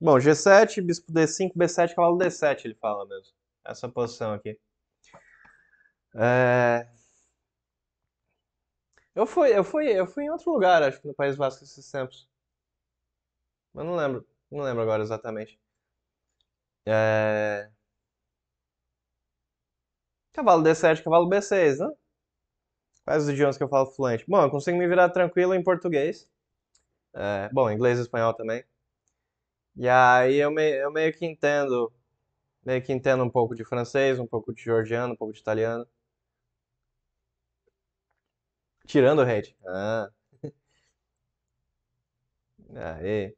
Bom, G7, bispo D5, B7, cavalo D7, ele fala mesmo. Essa posição aqui. É... Eu fui, eu fui, eu fui em outro lugar, acho que no País Vasco esses tempos. Mas não lembro, não lembro agora exatamente. É... Cavalo D7, cavalo B6, né? Quais os idiomas que eu falo fluente? Bom, eu consigo me virar tranquilo em português. É, bom, inglês e espanhol também. E aí eu, me, eu meio que entendo. Meio que entendo um pouco de francês, um pouco de georgiano, um pouco de italiano. Tirando o hate. Ah. Aí.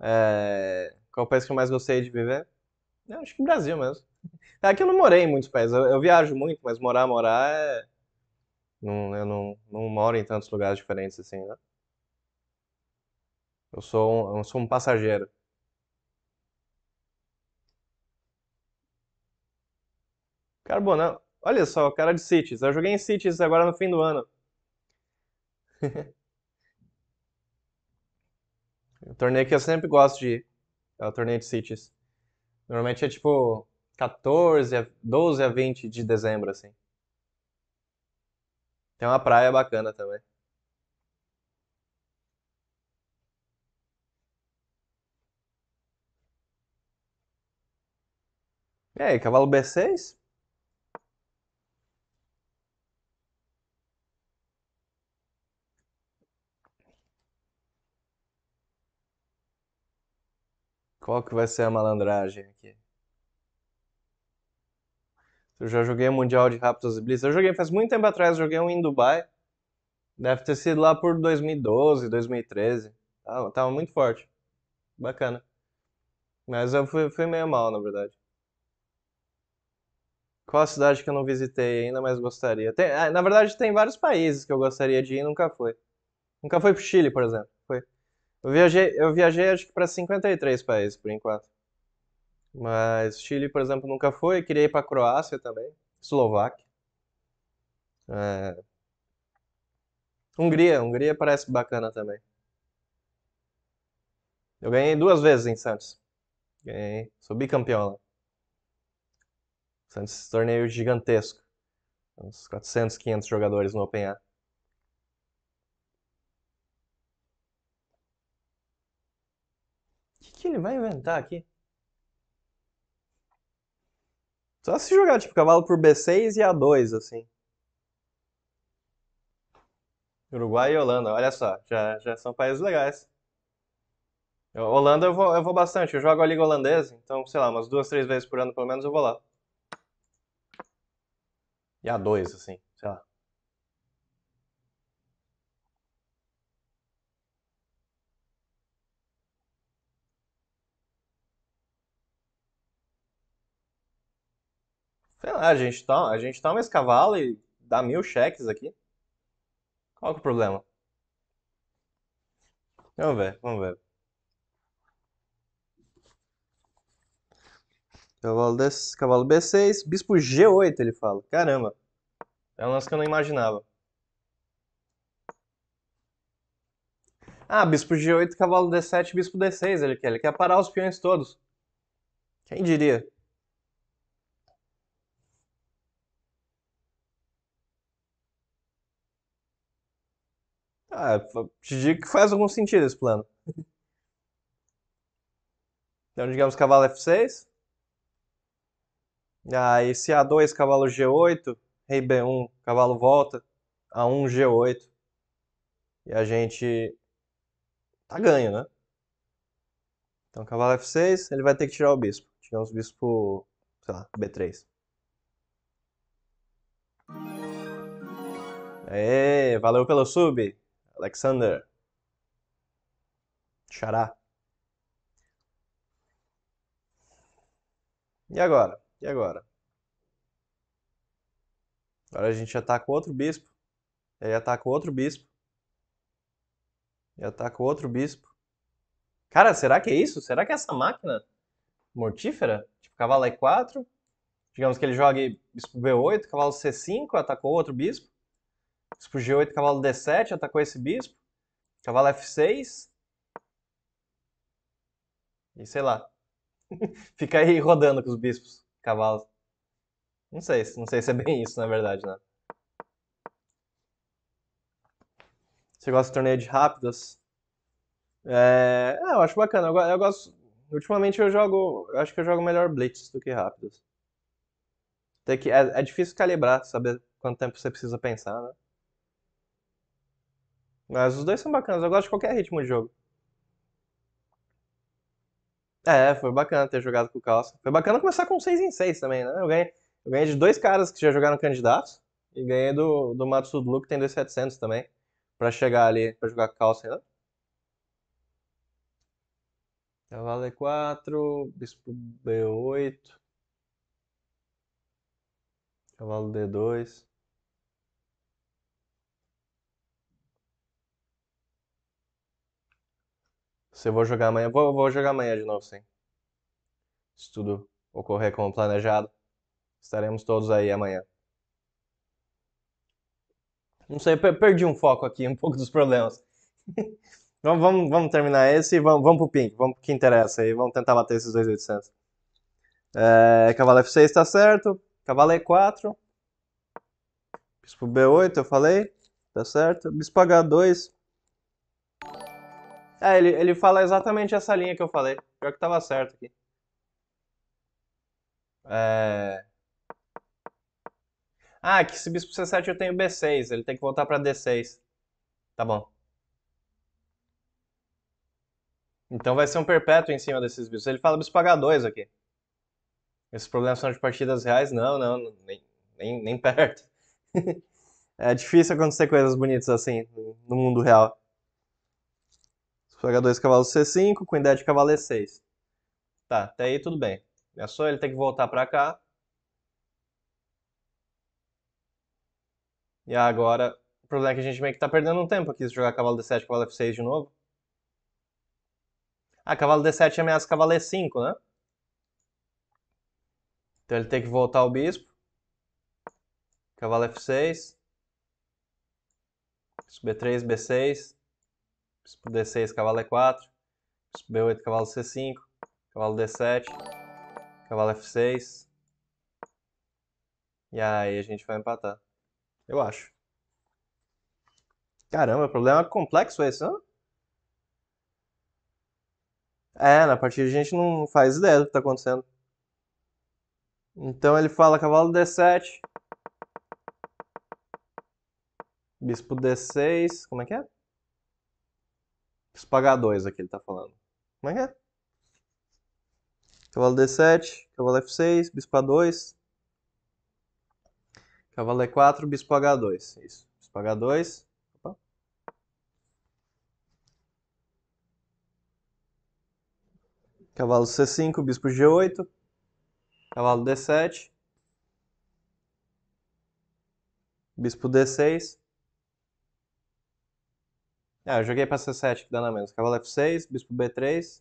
É, qual país que eu mais gostei de viver? Eu é, acho que Brasil mesmo. Aqui eu não morei em muitos países. Eu, eu viajo muito, mas morar, morar é. Não, eu não, não moro em tantos lugares diferentes assim, né? Eu sou um, eu sou um passageiro. Carbonão. Olha só, cara de Cities. Eu joguei em Cities agora no fim do ano. O é torneio que eu sempre gosto de ir. É o torneio de Cities. Normalmente é tipo 14, a 12 a 20 de dezembro, assim. Tem uma praia bacana também. E aí, cavalo B6? Qual que vai ser a malandragem aqui? Eu já joguei o Mundial de Raptors e Blitz. Eu joguei faz muito tempo atrás, joguei um em Dubai. Deve ter sido lá por 2012, 2013. Tava, tava muito forte. Bacana. Mas eu fui, fui meio mal, na verdade. Qual a cidade que eu não visitei ainda, mas gostaria? Tem, ah, na verdade, tem vários países que eu gostaria de ir e nunca fui. Nunca fui pro Chile, por exemplo. Foi. Eu viajei, eu viajei acho que para 53 países por enquanto. Mas Chile, por exemplo, nunca foi. Queria ir para Croácia também, Eslováquia. É... Hungria, Hungria parece bacana também. Eu ganhei duas vezes em Santos. Ganhei, sou bicampeão lá. Santos torneio gigantesco. Uns 400, 500 jogadores no Open Air. ele vai inventar aqui? Só se jogar tipo cavalo por B6 e A2, assim. Uruguai e Holanda, olha só, já, já são países legais. Eu, Holanda eu vou, eu vou bastante, eu jogo a Liga Holandesa, então, sei lá, umas duas, três vezes por ano pelo menos eu vou lá. E A2, assim, sei lá. Sei lá, a gente tá, a gente toma esse cavalo e dá mil cheques aqui. Qual que é o problema? Vamos ver, vamos ver. Cavalo, desse, cavalo B6, bispo G8, ele fala. Caramba. É um lance que eu não imaginava. Ah, bispo G8, cavalo D7, bispo D6, ele quer. Ele quer parar os peões todos. Quem diria? Ah, te digo que faz algum sentido esse plano. Então, digamos cavalo F6. Aí, ah, se A2, cavalo G8, rei B1, cavalo volta, A1, G8. E a gente tá ganho, né? Então, cavalo F6, ele vai ter que tirar o bispo. Tiramos o bispo, sei lá, B3. Aê, valeu pelo sub! Alexander. Xará. E agora? E agora? Agora a gente ataca outro bispo. Ele ataca outro bispo. E ataca outro bispo. Cara, será que é isso? Será que é essa máquina mortífera? Tipo, cavalo E4. É Digamos que ele jogue bispo B8, cavalo C5, atacou outro bispo. Bispo G8, cavalo D7, atacou tá esse bispo. Cavalo F6. E sei lá. Fica aí rodando com os bispos, cavalos. Não sei, não sei se é bem isso, na verdade, né? Você gosta de torneio de rápidas? É, é, eu acho bacana. Eu, eu, gosto. Ultimamente eu jogo. Eu acho que eu jogo melhor blitz do que rápidas. Tem que, é, é difícil calibrar, saber quanto tempo você precisa pensar, né? Mas os dois são bacanas, eu gosto de qualquer ritmo de jogo. É, foi bacana ter jogado com o Calça. Foi bacana começar com 6 em 6 também, né? Eu ganhei, eu ganhei de dois caras que já jogaram candidatos e ganhei do, do Matsu que tem 2.700 também, pra chegar ali, pra jogar com o Calça ainda. Então Cavalo E4, Bispo B8, Cavalo D2. Se eu vou jogar amanhã, vou, vou jogar amanhã de novo, sim. Se tudo ocorrer como planejado, estaremos todos aí amanhã. Não sei, perdi um foco aqui, um pouco dos problemas. vamos, vamos, vamos terminar esse e vamos, vamos pro Pink, vamos pro que interessa aí, vamos tentar bater esses 2.800. É, cavalo F6 está certo, cavalo E4, bispo B8 eu falei, tá certo, bispo H2, é, ele, ele fala exatamente essa linha que eu falei. Pior que tava certo aqui. É... Ah, que se bispo C7 eu tenho B6. Ele tem que voltar pra D6. Tá bom. Então vai ser um perpétuo em cima desses bispos. Ele fala bispo H2 aqui. Esses problemas são de partidas reais? Não, não. Nem, nem, nem perto. é difícil acontecer coisas bonitas assim no mundo real. H2 cavalo C5, com ideia de cavalo E6. Tá, até aí tudo bem. É só ele tem que voltar para cá. E agora, o problema é que a gente meio que tá perdendo um tempo aqui se jogar cavalo D7, cavalo F6 de novo. Ah, cavalo D7 ameaça cavalo E5, né? Então ele tem que voltar o bispo. Cavalo F6. B3, B6 bispo D6, cavalo E4, bispo B8, cavalo C5, cavalo D7, cavalo F6. E aí a gente vai empatar. Eu acho. Caramba, problema é complexo esse, não? É, na partida a gente não faz ideia do que tá acontecendo. Então ele fala cavalo D7. Bispo D6. Como é que é? 2 aqui ele tá falando. Como é que é? Cavalo D7, cavalo F6, bispo A2. Cavalo E4, bispo H2. Isso. Bispo H2. Opa. Cavalo C5, bispo G8. Cavalo D7. Bispo D6. É, eu joguei pra C7 que dá na menos. Cavalo F6, bispo B3.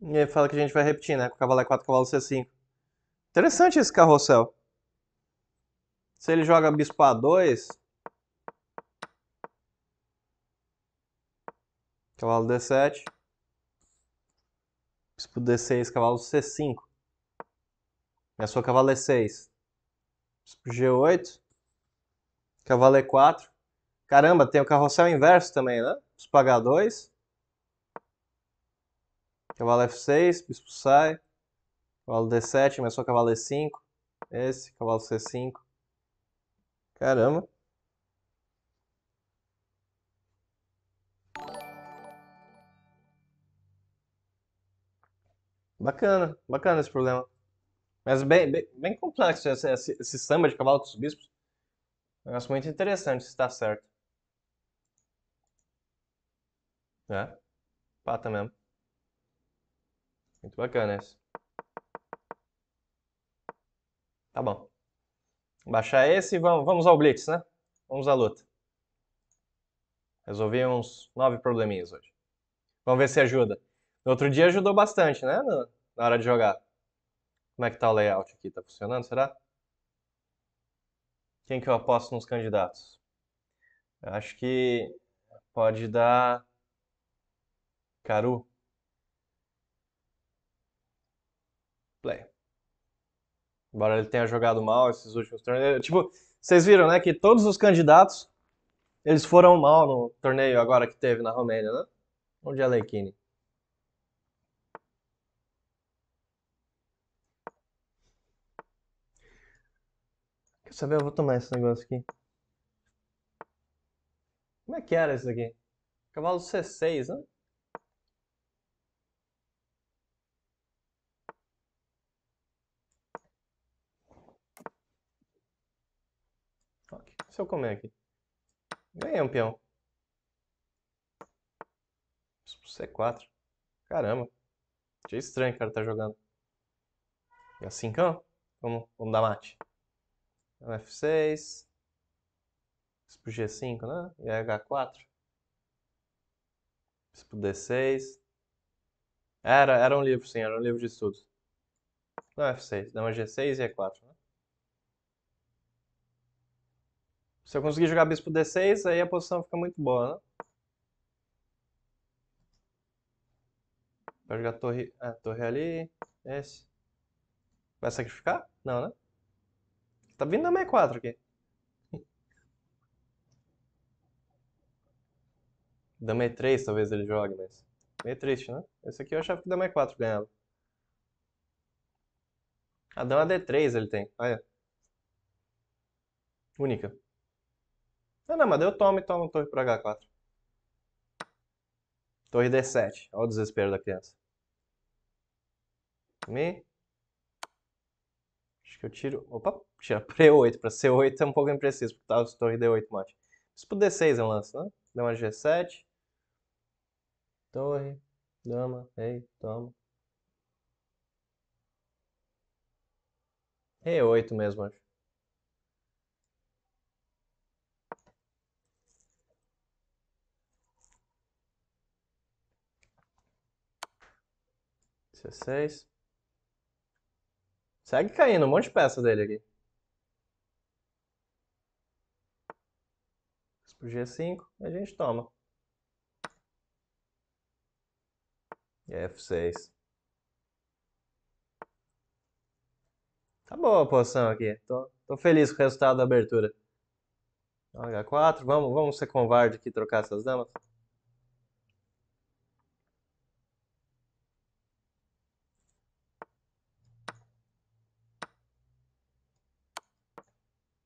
E ele fala que a gente vai repetir, né? Com cavalo E4, cavalo C5. Interessante esse carrossel. Se ele joga bispo A2... Cavalo D7. Bispo D6, cavalo C5. Minha sua cavalo é E6. Bispo G8. Cavalo E4. É Caramba, tem o carrossel inverso também, né? Bispo H2. Cavalo F6, bispo sai. Cavalo D7, minha sua cavalo E5. É esse, cavalo C5. Caramba. Bacana, bacana esse problema. Mas bem, bem, bem complexo esse, esse, esse samba de cavalo com bispos. Um negócio muito interessante, se está certo. É, pata mesmo. Muito bacana esse. Tá bom. Baixar esse e vamos, vamos ao blitz, né? Vamos à luta. Resolvi uns nove probleminhas hoje. Vamos ver se ajuda. No outro dia ajudou bastante, né? No, na hora de jogar. Como é que tá o layout aqui? Tá funcionando, será? Quem que eu aposto nos candidatos? Eu acho que pode dar Caru. Play. Embora ele tenha jogado mal esses últimos torneios. Tipo, vocês viram, né, que todos os candidatos eles foram mal no torneio agora que teve na Romênia, né? Onde é Leikini? saber? Eu vou tomar esse negócio aqui. Como é que era isso aqui? Cavalo C6, né? Ok, se eu comer aqui. Ganhei um peão. C4. Caramba. Achei estranho o cara tá jogando. E assim, cão? Vamos, vamos dar mate. Então, F6. Isso pro G5, né? E H4. Isso pro D6. Era, era um livro, sim. Era um livro de estudos. Não, F6. Dama G6 e E4, é né? Se eu conseguir jogar bispo D6, aí a posição fica muito boa, né? Vai jogar torre, ah, torre ali. Esse. Vai sacrificar? Não, né? Tá vindo da 64 aqui. Dama E3 talvez ele jogue, mas... Meio triste, né? Esse aqui eu achava que Dama E4 ganhava. A ah, Dama D3 ele tem. Olha. Ah, é. Única. Não, ah, não, mas eu tomo e tomo torre pra H4. Torre D7. Olha o desespero da criança. Me. Acho que eu tiro... Opa! Tira Pre8 para C8 é um pouco impreciso, porque tava tá, torre D8 mate. Preciso pro D6 é um lance, né? Dama uma G7. Torre, dama, rei, toma. E8 mesmo, acho. Dezesseis. Segue caindo um monte de peça dele aqui. G5, a gente toma. E F6. Tá boa a posição aqui. Tô, tô feliz com o resultado da abertura. H4, vamos, vamos ser covarde aqui e trocar essas damas.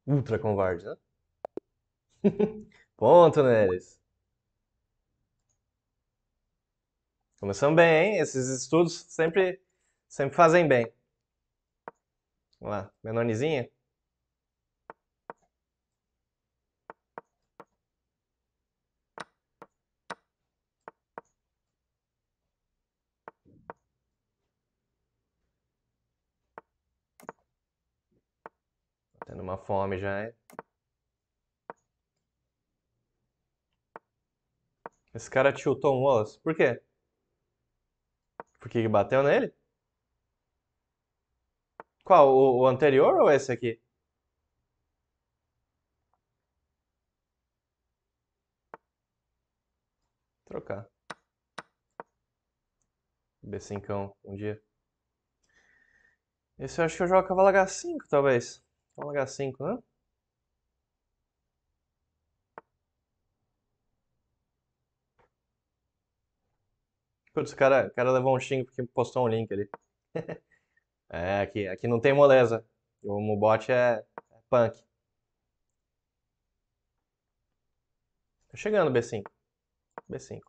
Ultra covarde, né? Ponto, Neres. Começamos bem, hein? Esses estudos sempre, sempre fazem bem. Vamos lá, menorzinha. Tá tendo uma fome já, hein? Esse cara tiltou um Wallace. Por quê? Porque bateu nele? Qual? O, o anterior ou esse aqui? Trocar. B5 um dia. Esse eu acho que eu jogo a cavalo H5, talvez. Cavalo H5, né? Putz, o cara, o cara levou um xingo porque postou um link ali. é, aqui, aqui não tem moleza. O Mubot é, é punk. Tá chegando B5. B5.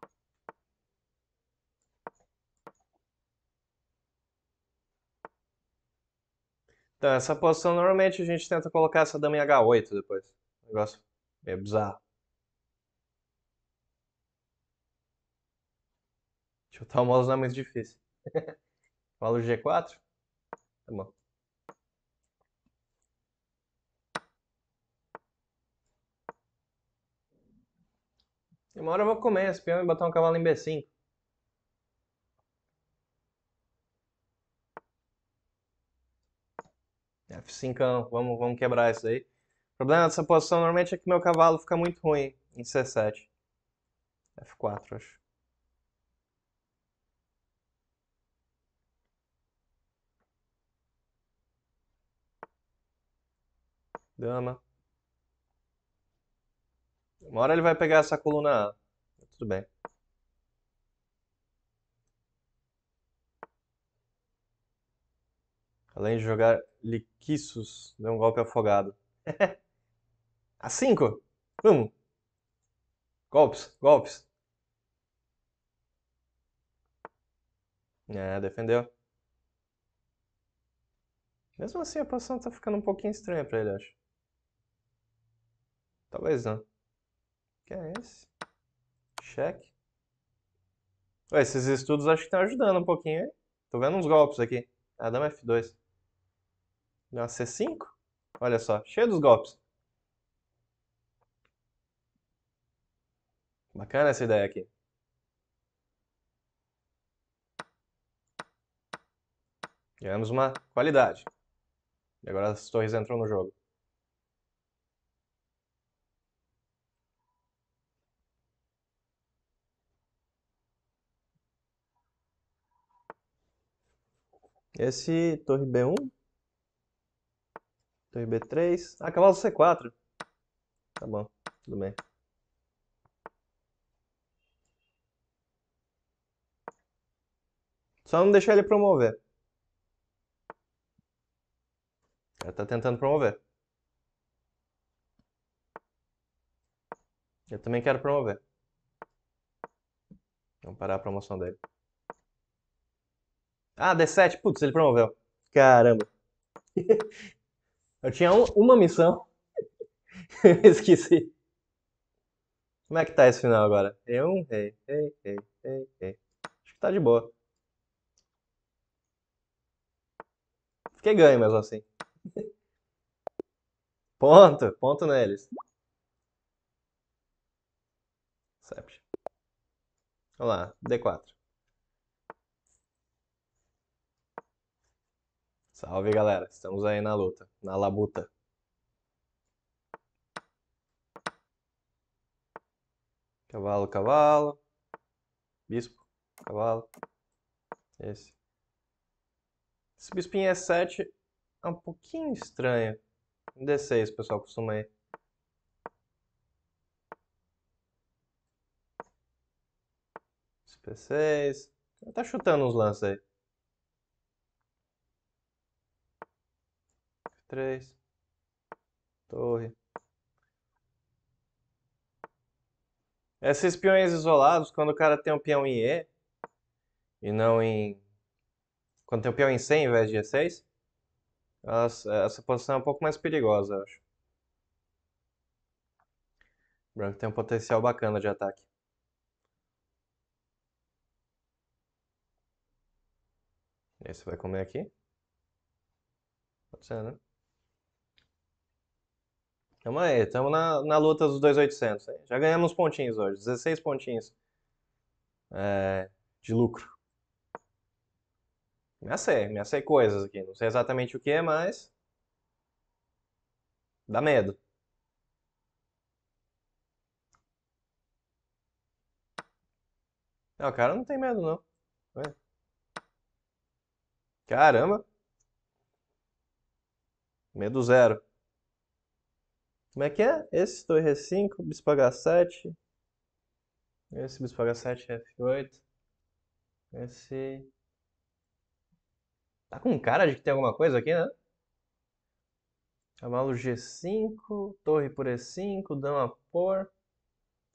Então, essa posição normalmente a gente tenta colocar essa dama em H8 depois. Um negócio meio bizarro. Chutar o mouse não é muito difícil. Cavalo G4? Tá bom. uma hora eu vou comer esse peão e botar um cavalo em B5. F5, vamos, vamos quebrar isso aí. O problema dessa posição normalmente é que meu cavalo fica muito ruim em C7. F4, acho. Dama. Uma hora ele vai pegar essa coluna A. Tudo bem. Além de jogar liquiços, deu um golpe afogado. a 5! Vamos! Hum. Golpes, golpes. É, defendeu. Mesmo assim, a posição tá ficando um pouquinho estranha pra ele, acho. Talvez não. Que é esse? Cheque. Ué, esses estudos acho que estão ajudando um pouquinho, hein? Tô vendo uns golpes aqui. Ah, dá F2. Dá uma C5? Olha só, cheio dos golpes. Bacana essa ideia aqui. Ganhamos uma qualidade. E agora as torres entram no jogo. Esse torre B1. Torre B3. Ah, cavalo C4. Tá bom, tudo bem. Só não deixar ele promover. Ele tá tentando promover. Eu também quero promover. Vamos parar a promoção dele. Ah, D7, putz, ele promoveu. Caramba. Eu tinha um, uma missão. Esqueci. Como é que tá esse final agora? E1, rei, rei, rei, rei, rei. Acho que tá de boa. Fiquei ganho mesmo assim. Ponto, ponto neles. Vamos lá, D4. Salve, galera. Estamos aí na luta, na labuta. Cavalo, cavalo. Bispo, cavalo. Esse. Esse bispinho é E7 é um pouquinho estranho. D6, pessoal, costuma aí. P6. Tá chutando uns lances aí. três, torre. Esses peões isolados, quando o cara tem um peão em E, e não em... Quando tem um peão em C em vez de E6, elas, essa posição é um pouco mais perigosa, eu acho. O branco tem um potencial bacana de ataque. Esse vai comer aqui? Pode ser, né? Tamo aí, tamo na, na luta dos 2800. Hein? Já ganhamos uns pontinhos hoje, 16 pontinhos é, de lucro. Me assei, me assei coisas aqui. Não sei exatamente o que é, mas. Dá medo. Não, o cara não tem medo, não. Caramba! Medo zero. Como é que é? Esse torre E5, bispo H7. Esse bispo H7, F8. Esse... Tá com cara de que tem alguma coisa aqui, né? É Cavalo G5, torre por E5, dama por...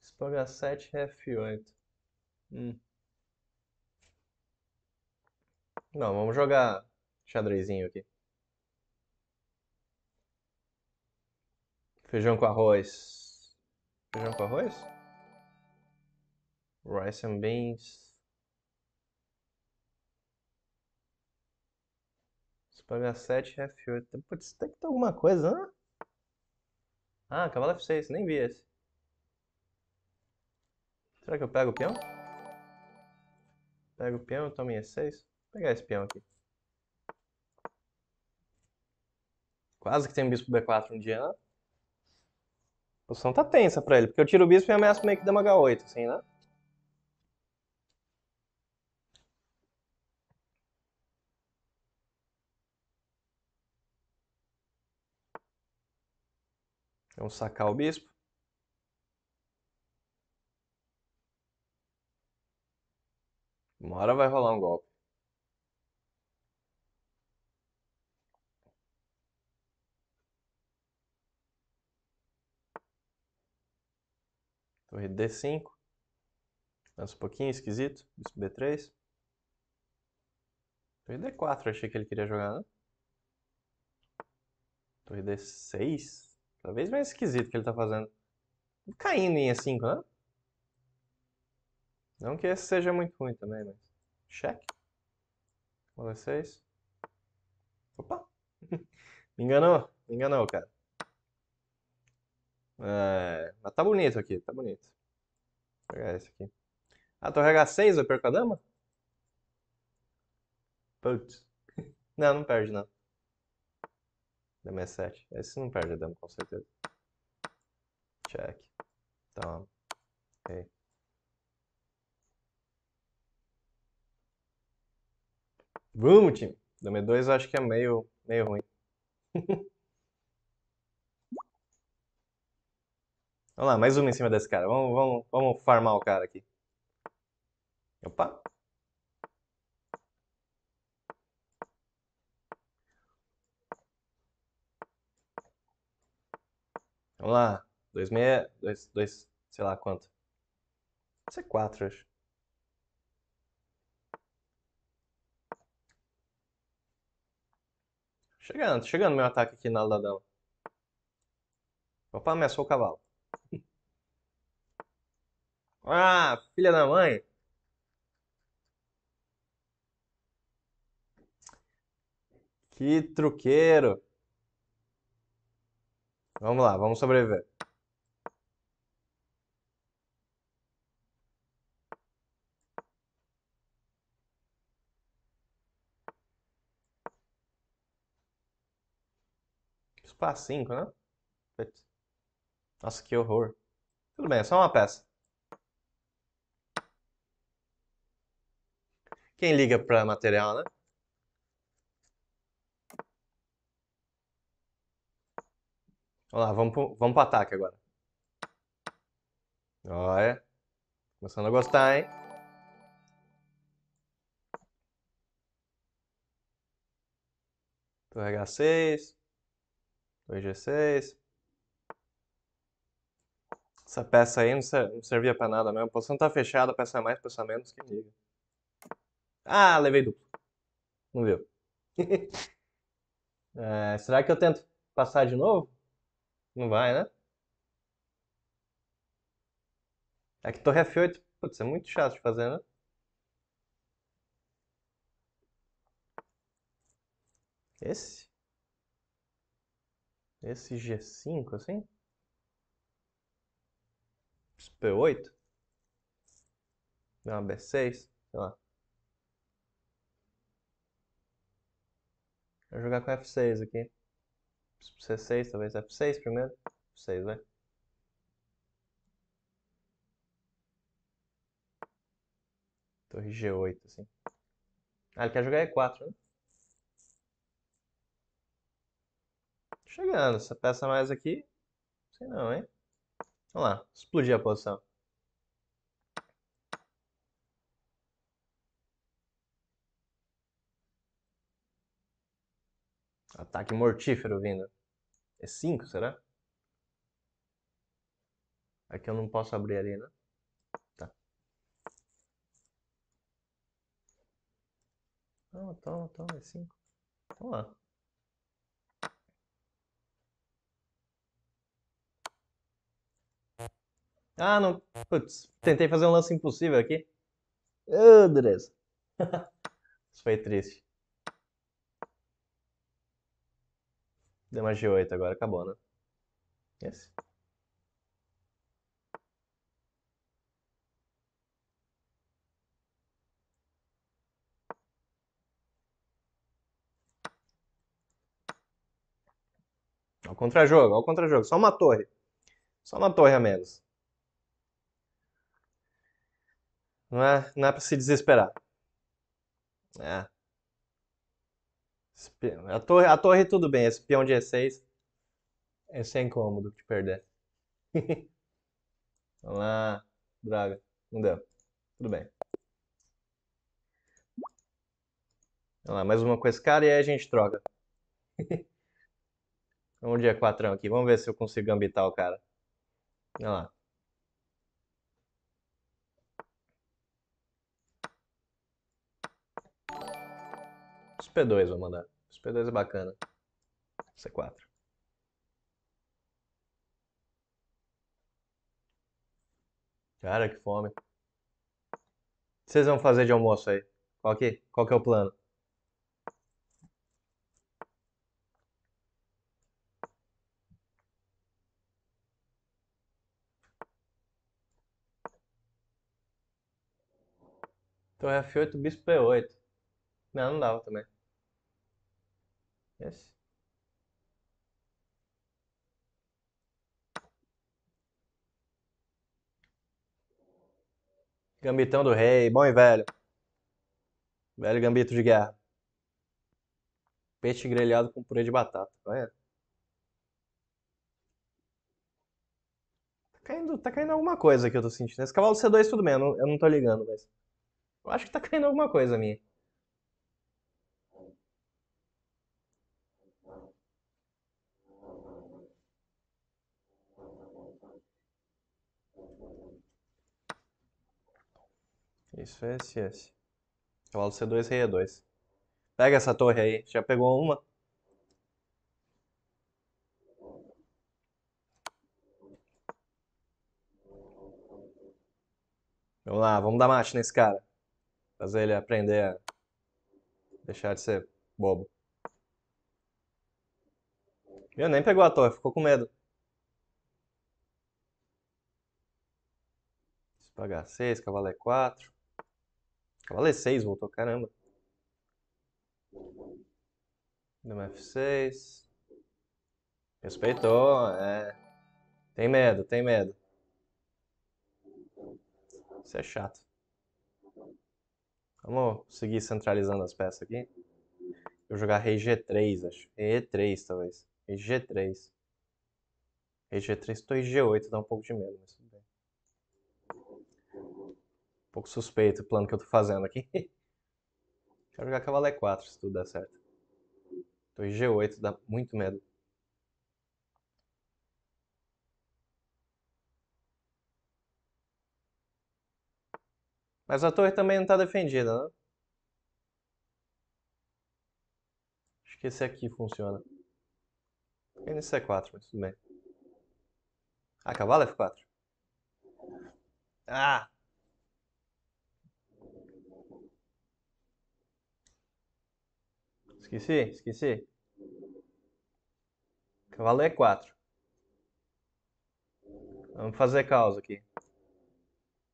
Bispo H7, F8. Hum. Não, vamos jogar xadrezinho aqui. Feijão com arroz. Feijão com arroz? Rice and beans. Se 7, F8. Putz, tem que ter alguma coisa, né? Ah, cavalo F6, nem vi esse. Será que eu pego o peão? Pego o peão, tomo em E6. Vou pegar esse peão aqui. Quase que tem um bispo B4 um dia, né? A posição tá tensa pra ele, porque eu tiro o bispo e ameaço meio que dama H8, assim, né? Vamos sacar o bispo. Uma hora vai rolar um golpe. torre D5. Lança um pouquinho, esquisito. Bispo B3. Torre D4, achei que ele queria jogar, né? Torre D6. Talvez mais esquisito que ele tá fazendo. Caindo em E5, né? Não que esse seja muito ruim também, mas... Cheque. Bola 6. Opa! me enganou, me enganou, cara. É, mas tá bonito aqui, tá bonito. Vou pegar esse aqui. Ah, torre H6, eu perco a dama? Putz. Não, não perde não. Dama é E7. Esse não perde a dama, com certeza. Check. Então, Ok. Vamos, time. Dama E2 é eu acho que é meio, meio ruim. Vamos lá, mais uma em cima desse cara. Vamos, vamos, vamos farmar o cara aqui. Opa. Vamos lá. 2,6, dois, dois, sei lá quanto. Isso é 4, acho. Chegando, chegando meu ataque aqui na Aldadão. Opa, ameaçou o cavalo. Ah, filha da mãe. Que truqueiro. Vamos lá, vamos sobreviver. 5, né? Nossa, que horror. Tudo bem, é só uma peça. Quem liga para material, né? Vamos lá, vamos para vamos ataque agora. Olha. Começando a gostar, hein? Do H6. 2G6. Essa peça aí não servia para nada mesmo. A posição tá fechada, peça mais, peça menos, que liga. Ah, levei duplo. Não viu. é, será que eu tento passar de novo? Não vai, né? É que torre F8. Putz, é muito chato de fazer, né? Esse? Esse G5, assim? P8? Não, B6, sei lá. Vou jogar com F6 aqui. C6, talvez F6 primeiro. F6, vai. Torre G8, assim. Ah, ele quer jogar E4, né? Chegando, essa peça mais aqui. Não sei não, hein? Vamos lá, explodir a posição. Ataque mortífero vindo. É 5, será? Aqui é eu não posso abrir ali, né? Tá. Toma, toma, toma, é 5. Vamos lá. Ah, não. Putz, tentei fazer um lance impossível aqui. Andres. Isso foi triste. Deu mais de 8 agora, acabou, né? Yes. Olha o contra-jogo, olha o contra-jogo. Só uma torre. Só uma torre a menos. Não é, não é pra se desesperar. É. A torre, a torre tudo bem, esse peão de E6 é sem incômodo de perder. Vamos lá, draga. Não deu. Tudo bem. Vamos lá, mais uma com esse cara e aí a gente troca. Vamos de E4 aqui. Vamos ver se eu consigo gambitar o cara. Olha lá. Os P2 vou mandar. P2 é bacana. C4. Cara, que fome. O que vocês vão fazer de almoço aí? Qual que, qual que é o plano? Então é F8, bispo P8. Não, não dava também. Yes. Gambitão do rei, bom e velho. Velho gambito de guerra. Peixe grelhado com purê de batata, é? Tá caindo, tá caindo alguma coisa que eu tô sentindo. Esse cavalo C2 tudo bem, eu não, eu não tô ligando, mas... Eu acho que tá caindo alguma coisa minha. Isso é SS. Cavalo C2, rei E2. Pega essa torre aí. Já pegou uma? Vamos lá, vamos dar mate nesse cara. Fazer ele aprender a deixar de ser bobo. Viu? Nem pegou a torre, ficou com medo. Deixa pagar 6, cavalo é 4. Cavalo E6 voltou, caramba. Dama F6. Respeitou, é. Tem medo, tem medo. Isso é chato. Vamos seguir centralizando as peças aqui. Eu jogar rei G3, acho. E3, talvez. Rei G3. Rei G3, tô em G8, dá um pouco de medo, mas pouco suspeito o plano que eu tô fazendo aqui. Quero jogar cavalo E4 se tudo der certo. Tô em G8, dá muito medo. Mas a torre também não tá defendida, né? Acho que esse aqui funciona. NC4, mas tudo bem. Ah, cavalo F4. Ah! Esqueci? Esqueci? Cavalo é 4. Vamos fazer causa aqui.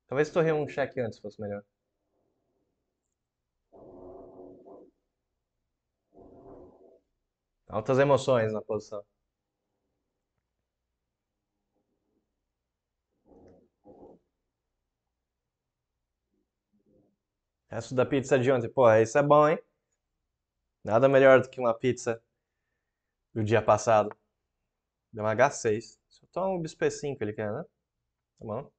Talvez torrei um cheque antes fosse melhor. Altas emoções na posição. Resto da pizza de ontem. Pô, isso é bom, hein? Nada melhor do que uma pizza do dia passado. Deu uma H6. Só toma um bispo 5 ele quer, né? Tá bom?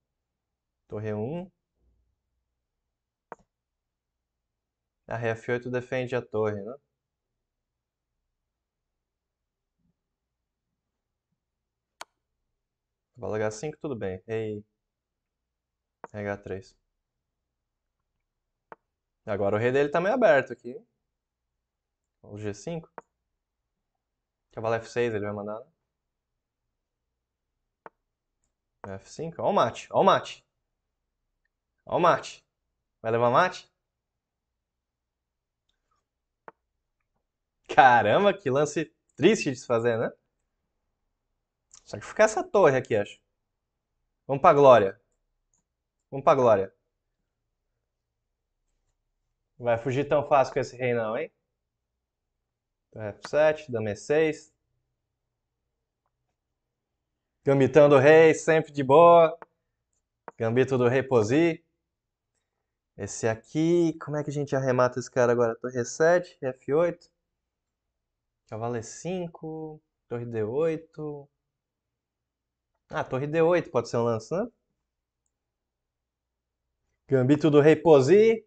Torre 1. A F8 defende a torre, né? Bola H5, tudo bem. Rei. Rei H3. Agora o rei dele tá meio aberto aqui o G5. Cavalo F6 ele vai mandar, né? F5, ó o mate, ó o mate. Ó o mate. Vai levar mate? Caramba, que lance triste de se fazer, né? Só que ficar essa torre aqui, acho. Vamos pra glória. Vamos pra glória. Vai fugir tão fácil com esse rei não, hein? É, então, F7, dama E6. Gambitão do rei, sempre de boa. Gambito do rei posi. Esse aqui, como é que a gente arremata esse cara agora? Torre E7, F8. Cavalo E5, torre D8. Ah, torre D8 pode ser um lance, né? Gambito do rei posi.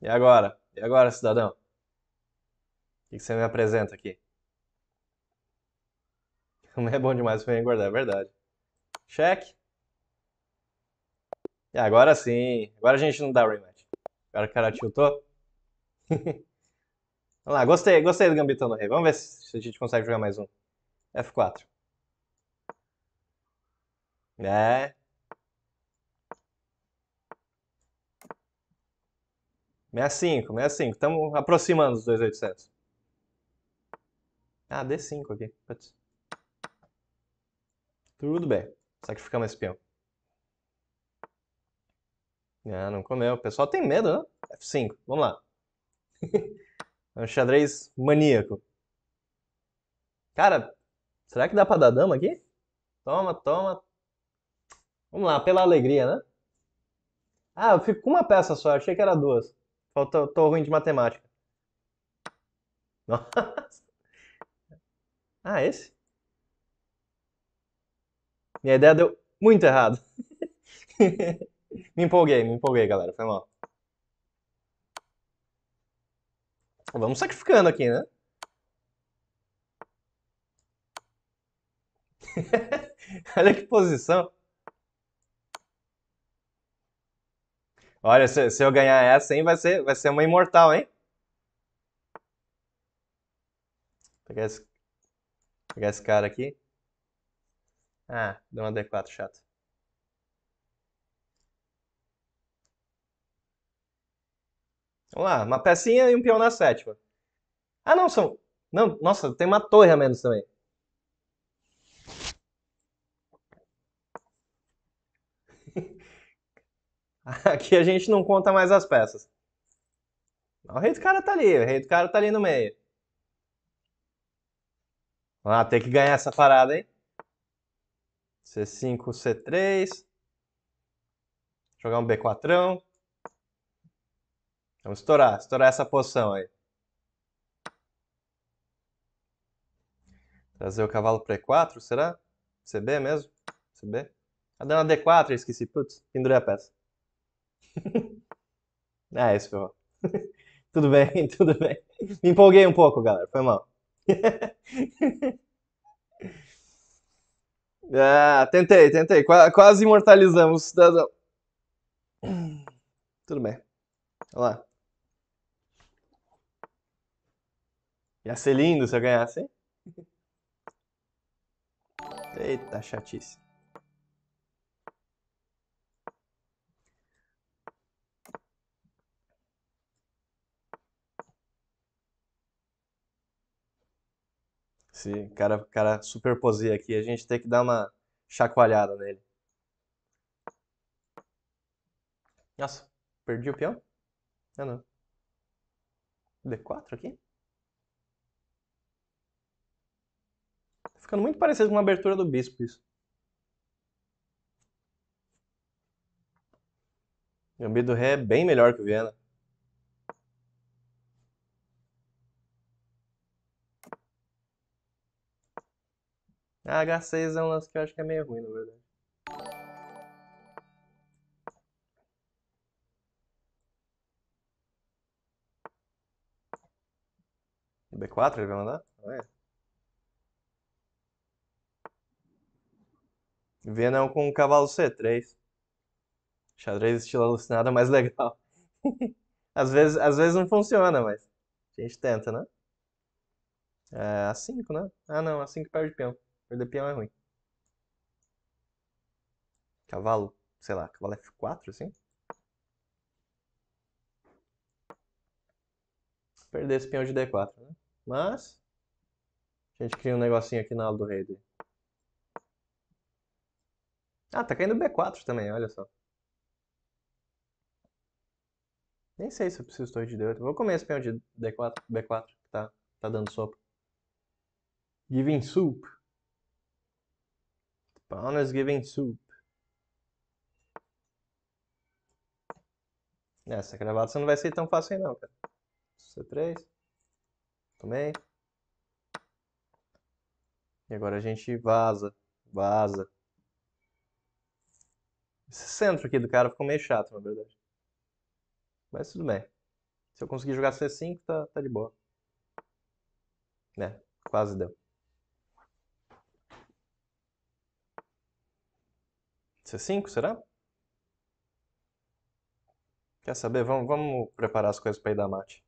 E agora? E agora, cidadão? O que você me apresenta aqui? Não é bom demais pra engordar, é verdade. Cheque. E agora sim. Agora a gente não dá rematch. Agora o cara tiltou. Vamos lá, gostei, gostei do Gambitão do Rei. Vamos ver se a gente consegue jogar mais um. F4. É. 65, 65. Estamos aproximando os 2800. Ah, D5 aqui. Putz. Tudo bem. Sacrificamos esse peão. Ah, não comeu. O pessoal tem medo, né? F5. Vamos lá. é um xadrez maníaco. Cara, será que dá pra dar dama aqui? Toma, toma. Vamos lá, pela alegria, né? Ah, eu fico com uma peça só. Achei que era duas. Tô, tô ruim de matemática. Nossa. Ah, esse? Minha ideia deu muito errado. me empolguei, me empolguei, galera. Foi mal. Vamos sacrificando aqui, né? Olha que posição. Olha, se, se eu ganhar essa, hein, vai ser, vai ser uma imortal, hein? Vou pegar esse, pegar esse cara aqui. Ah, deu uma D4 chato. Vamos lá, uma pecinha e um peão na sétima. Ah, não, são... Não, nossa, tem uma torre a menos também. Aqui a gente não conta mais as peças. O rei do cara tá ali, o rei do cara tá ali no meio. lá, tem que ganhar essa parada, hein? C5, C3. Jogar um B4. Vamos estourar, estourar essa poção aí. Trazer o cavalo para E4, será? CB mesmo? CB? Tá a dana D4, esqueci. Putz, pendurei a peça. ah, isso ferrou. tudo bem, tudo bem. Me empolguei um pouco, galera. Foi mal. ah, tentei, tentei. Qu quase imortalizamos o cidadão. Tudo bem. Olha lá. Ia ser lindo se eu ganhasse, hein? Eita, chatice. Sim, cara, cara superposer aqui. A gente tem que dar uma chacoalhada nele. Nossa, perdi o peão? Ah, não. D4 aqui? Tá ficando muito parecido com uma abertura do bispo isso. Meu Gambito do Ré é bem melhor que o Viena. A H6 é um lance que eu acho que é meio ruim, na verdade. É B4 ele vai mandar? Não é. com o cavalo C3. Xadrez estilo alucinado é mais legal. às, vezes, às vezes não funciona, mas a gente tenta, né? É, A5, né? Ah não, A5 perde peão. Perder peão é ruim. Cavalo, sei lá, cavalo F4, assim? Perder esse peão de D4, né? Mas, a gente cria um negocinho aqui na aula do rei. Dele. Ah, tá caindo B4 também, olha só. Nem sei se eu preciso de torre de D8. Vou comer esse peão de D4, B4 que tá, tá dando sopa. Giving soup. Brown is giving soup. Essa gravata não vai ser tão fácil não, cara. C3. Tomei. E agora a gente vaza. Vaza. Esse centro aqui do cara ficou meio chato, na verdade. Mas tudo bem. Se eu conseguir jogar C5, tá, tá de boa. né? quase deu. C5, será? Quer saber? Vamos, vamos preparar as coisas para ir dar mate.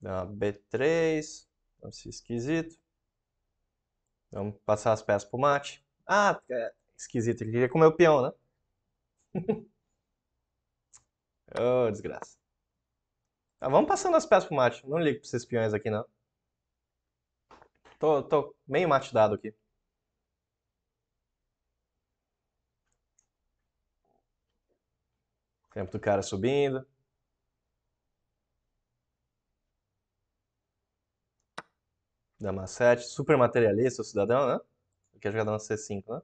Dá uma B3, vamos ser esquisito. Vamos passar as peças pro mate. Ah, é esquisito, ele queria comer o peão, né? oh, desgraça. Tá, vamos passando as peças pro mate. Não ligo pra esses peões aqui, não. Tô, tô meio mate dado aqui. Tempo do cara subindo. Dama 7. Super materialista o cidadão, né? Quer jogar a C5, né?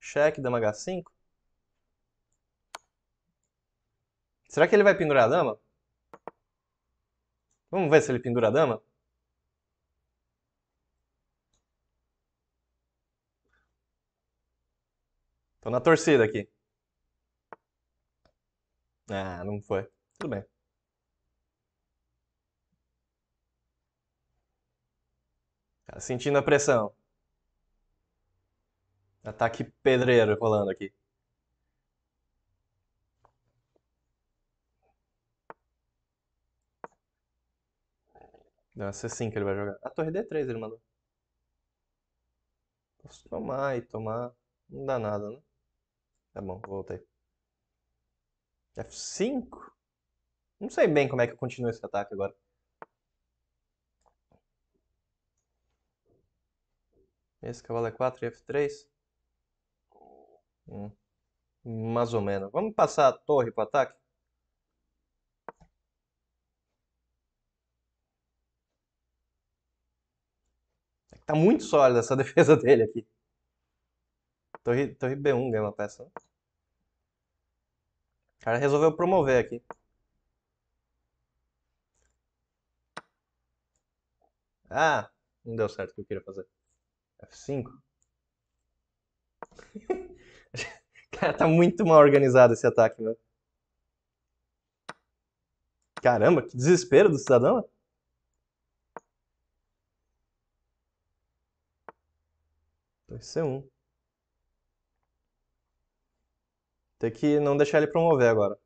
Cheque, dama H5. Será que ele vai pendurar a dama? Vamos ver se ele pendura a dama? Tô na torcida aqui. Ah, não foi. Tudo bem. Tá sentindo a pressão. Ataque pedreiro rolando aqui. Não, é C5 assim que ele vai jogar. A torre D3 ele mandou. Posso tomar e tomar. Não dá nada, né? Tá bom, voltei. F5? Não sei bem como é que eu continuo esse ataque agora. Esse cavalo é 4 e F3. Hum. Mais ou menos. Vamos passar a torre para ataque? Tá muito sólida essa defesa dele aqui. Torre, torre B1 ganha uma peça. Né? O cara resolveu promover aqui. Ah, não deu certo o que eu queria fazer. F5. Cara, tá muito mal organizado esse ataque, meu. Caramba, que desespero do cidadão. 2 c é 1. Tem que não deixar ele promover agora.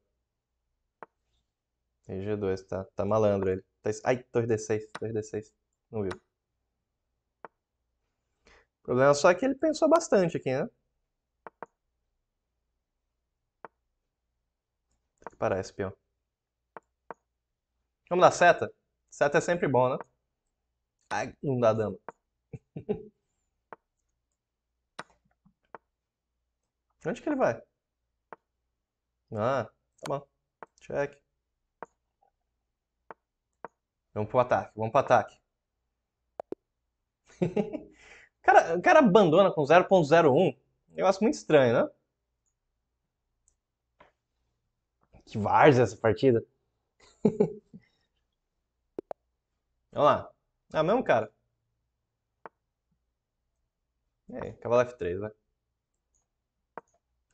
E G2, tá, tá malandro ele. ai, 2D6, 2D6. Não viu. O problema só é que ele pensou bastante aqui, né? Tem que parar esse peão. Vamos dar seta? Seta é sempre bom, né? Ai, não dá dano. Onde que ele vai? Ah, tá bom. Check. Vamos pro ataque, vamos pro ataque. o, cara, o cara abandona com 0.01. Negócio muito estranho, né? Que várzea essa partida. vamos lá. Ah, mesmo cara. E é, aí, cavalo F3, vai. Né?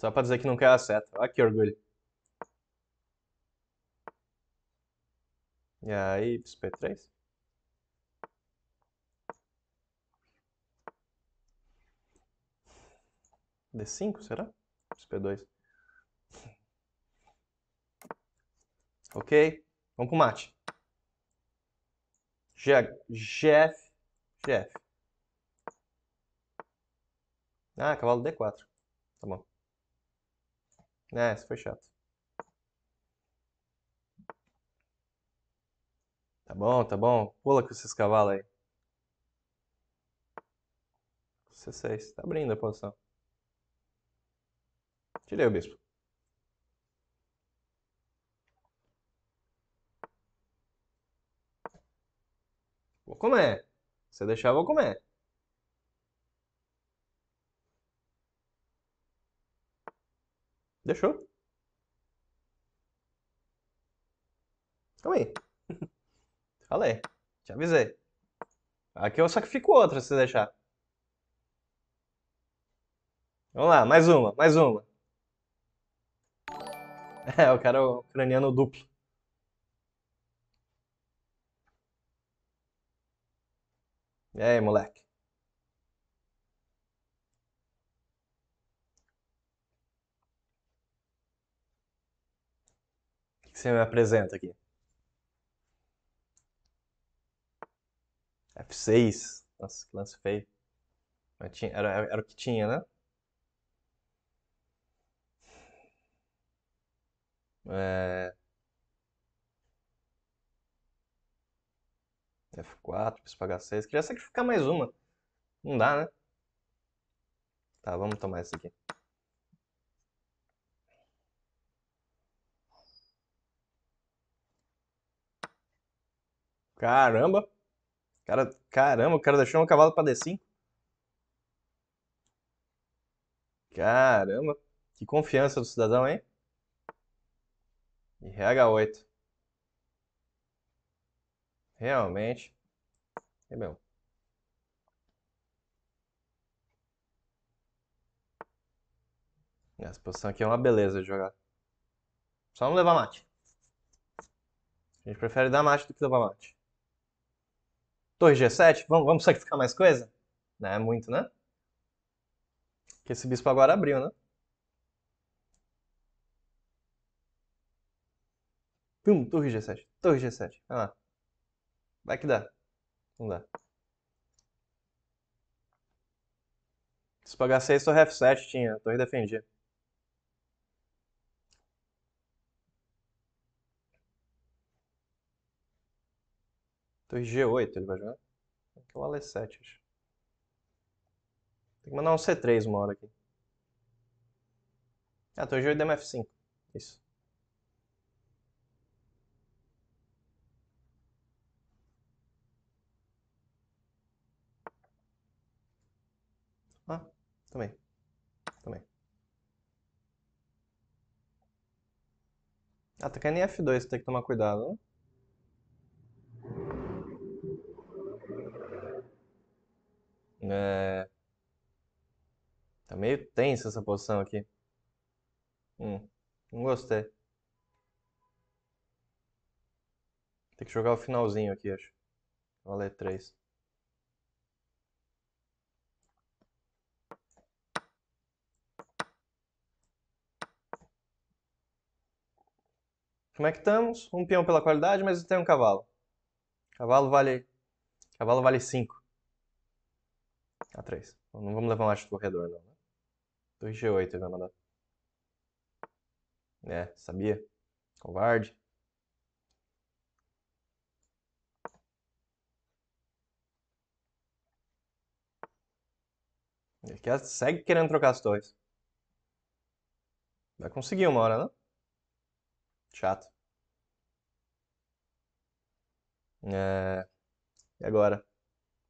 Só pra dizer que não quer a Olha que orgulho. E aí, P3? D5, será? P2. Ok. Vamos pro mate. Jeff. Jeff. Ah, cavalo D4. Tá bom. É, isso foi chato. Tá bom, tá bom. Pula com esses cavalos aí. C6. Tá abrindo a posição. Tirei o bispo. Vou comer. Se deixar, vou comer. Deixou? Calma aí. Falei. Te avisei. Aqui eu sacrifico outra se deixar. Vamos lá, mais uma, mais uma. É, o cara é o ucraniano duplo. E aí, moleque? você me apresenta aqui? F6. Nossa, que lance feio. Era, era o que tinha, né? É... F4, preciso pagar 6. Queria sacrificar mais uma. Não dá, né? Tá, vamos tomar essa aqui. Caramba! Cara, caramba, o cara deixou um cavalo para D5. Caramba, que confiança do cidadão, hein? E RH8. Realmente. É meu. Essa posição aqui é uma beleza de jogar. Só não levar mate. A gente prefere dar mate do que levar mate. Torre G7, vamos, vamos sacrificar mais coisa? Não é muito, né? Que esse bispo agora abriu, né? Pum, torre G7, torre G7, vai lá. Vai que dá. Não dá. Bispo H6, torre F7 tinha, torre defendia. Então G8 ele vai jogar. Aqui é o Ale7, acho. Tem que mandar um C3 uma hora aqui. Ah, torre G8 e DMF5. Isso. Ah, também. Também. Atacando ah, tá em F2, tem que tomar cuidado, né? É... Tá meio tensa essa posição aqui. Hum, não gostei. Tem que jogar o finalzinho aqui, acho. Valer 3. Como é que estamos? Um peão pela qualidade, mas tem um cavalo. Cavalo vale. Cavalo vale 5. A3. não vamos levar um eixo do corredor, não. 2G8 né? ele vai mandar. É, sabia? Covarde. Ele quer, segue querendo trocar as torres. Vai conseguir uma hora, né? Chato. É... E agora?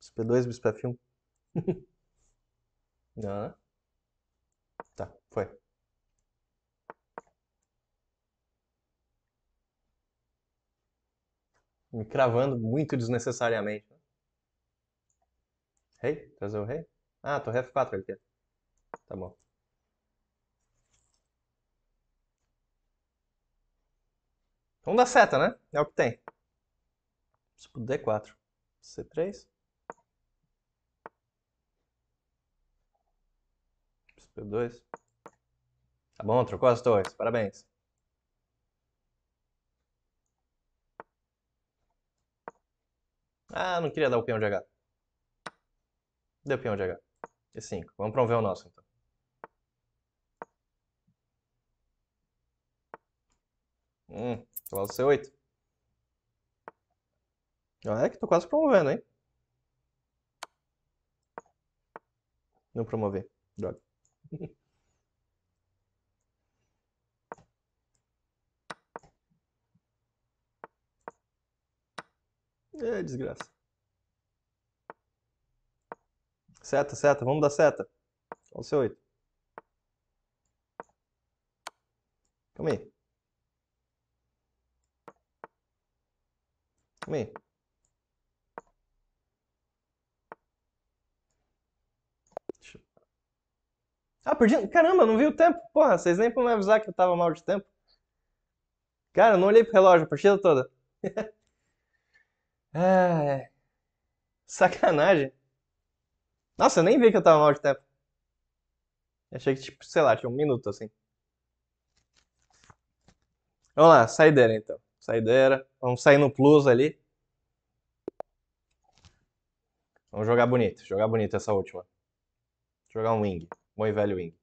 Bispo 2 bispo F1. Não, né? Tá, foi. Me cravando muito desnecessariamente. Rei? Trazer o rei? Ah, torre F4 aqui. Tá bom. Vamos dar seta, né? É o que tem. Se puder, D4. C3. Tá bom, trocou as torres. Parabéns. Ah, não queria dar o peão de H. Deu peão de H. E5. Vamos promover o nosso, então. Hum, cavalo C8. Ah, é que tô quase promovendo, hein? Não promover. Droga. É desgraça. Seta, seta, vamos dar seta. Olha o seu 8. Calma aí. Calma aí. Ah, perdi. Caramba, não vi o tempo. Porra, vocês nem podem me avisar que eu tava mal de tempo. Cara, eu não olhei pro relógio a partida toda. ah, é. Sacanagem. Nossa, eu nem vi que eu tava mal de tempo. Achei que, tipo, sei lá, tinha um minuto assim. Vamos lá, saideira então. Saideira. Vamos sair no plus ali. Vamos jogar bonito. Jogar bonito essa última. Jogar um wing bom e velho Wing,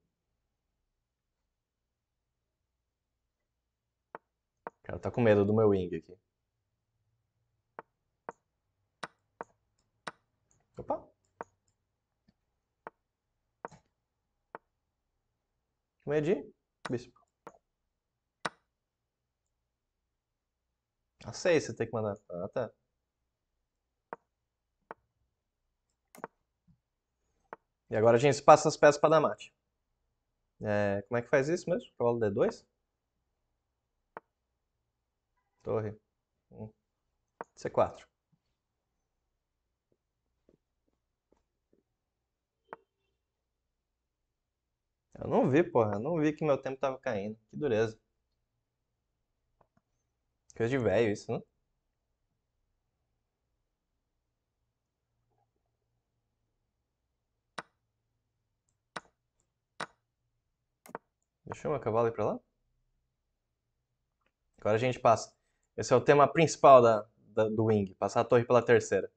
O cara tá com medo do meu Wing aqui. Opa! Medi, bispo. A 6 você tem que mandar. Ah, tá. E agora a gente passa as peças para dar mate. É, como é que faz isso mesmo? Cavalo D2? Torre. C4. Eu não vi, porra. Eu não vi que meu tempo tava caindo. Que dureza. Coisa de velho isso, né? Deixa uma cavalo ir para lá. Agora a gente passa. Esse é o tema principal da, da, do Wing. Passar a torre pela terceira.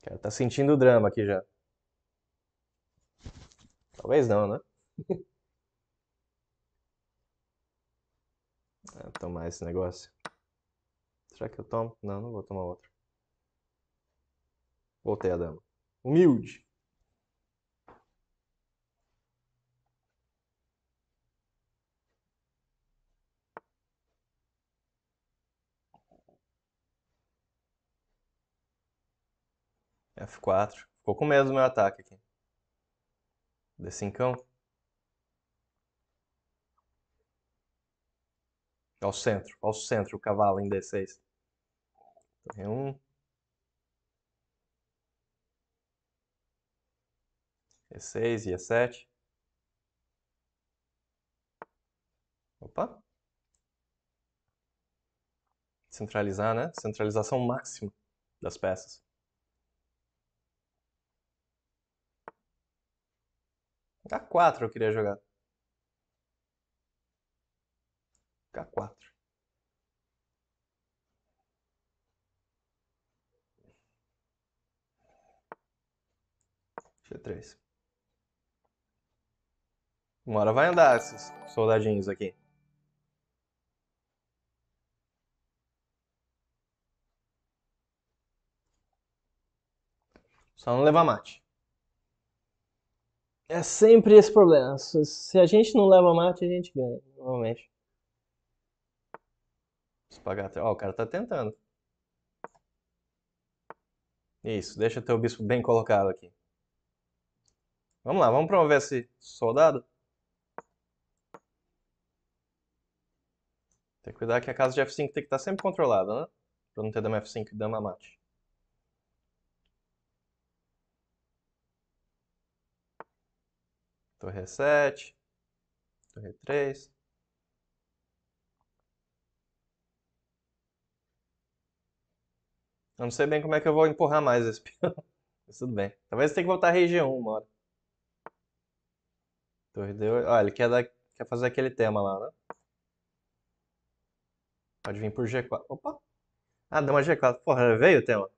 O cara tá sentindo o drama aqui já. Talvez não, né? Vou ah, tomar esse negócio. Será que eu tomo? Não, não vou tomar outro. Voltei a dama humilde. F4. Ficou com medo do meu ataque aqui. D5. Ao centro. Ao centro o cavalo em D6. Torre 1. E6, E7. Opa! Centralizar, né? Centralização máxima das peças. K4 eu queria jogar. K4. G3. Uma hora vai andar esses soldadinhos aqui. Só não levar mate. É sempre esse problema. Se a gente não leva mate, a gente ganha, normalmente. Espagata. Ó, o cara tá tentando. Isso, deixa teu bispo bem colocado aqui. Vamos lá, vamos promover esse soldado? Tem que cuidar que a casa de F5 tem que estar tá sempre controlada, né? Pra não ter dama F5 e dama mate. Torre E7. Torre E3. Eu não sei bem como é que eu vou empurrar mais esse peão. Mas tudo bem. Talvez tenha que voltar a rei G1 uma hora. Torre D8. Ah, ele quer, dar, quer fazer aquele tema lá, né? Pode vir por G4. Opa! Ah, deu uma G4. Porra, veio o tema.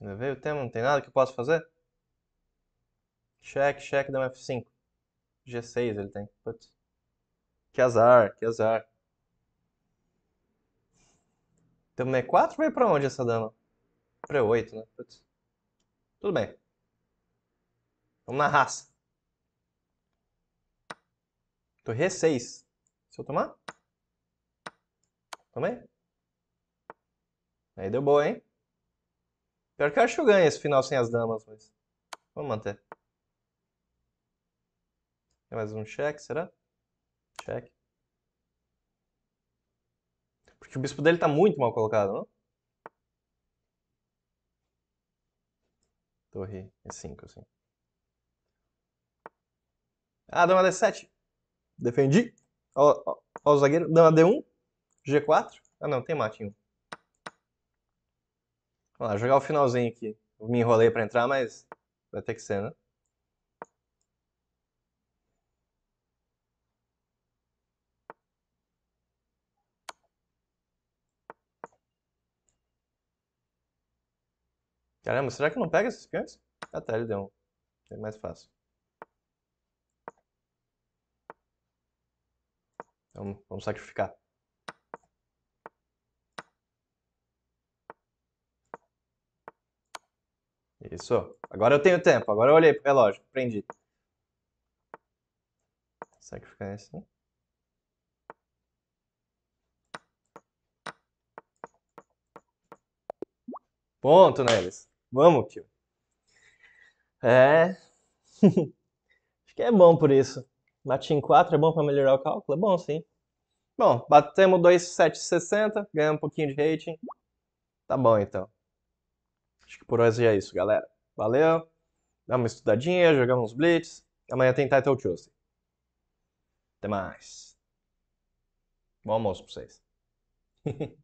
Não veio o tema, não tem nada que eu possa fazer? Cheque, cheque, dama F5. G6 ele tem. Putz. Que azar, que azar. Dama E4 veio pra onde essa dama? Pra E8, né? Putz. Tudo bem. Vamos na raça. Torre E6. Se eu tomar? Tomei? Aí deu boa, hein? Pior que eu acho que eu ganho esse final sem as damas, mas... Vamos manter. Tem mais um check, será? Check. Porque o bispo dele tá muito mal colocado, não? Torre E5, é assim. Ah, dama D7. Defendi. Ó, ó, ó o zagueiro. Dá uma D1. G4. Ah, não, tem matinho. Vamos lá, jogar o finalzinho aqui. Eu me enrolei pra entrar, mas vai ter que ser, né? Caramba, será que não pega esses cantos? Até ele deu um. É mais fácil. vamos sacrificar. Isso. Agora eu tenho tempo. Agora eu olhei pro relógio. Aprendi. Sacrificar esse. Né? Ponto neles. Vamos, tio. É. Acho que é bom por isso. Bate em 4 é bom para melhorar o cálculo? É bom, sim. Bom, batemos 2,760, ganhamos um pouquinho de rating. Tá bom, então. Acho que por hoje é isso, galera. Valeu. Dá uma estudadinha, jogamos uns blitz. Amanhã tem Title Tuesday. Até mais. Bom almoço pra vocês.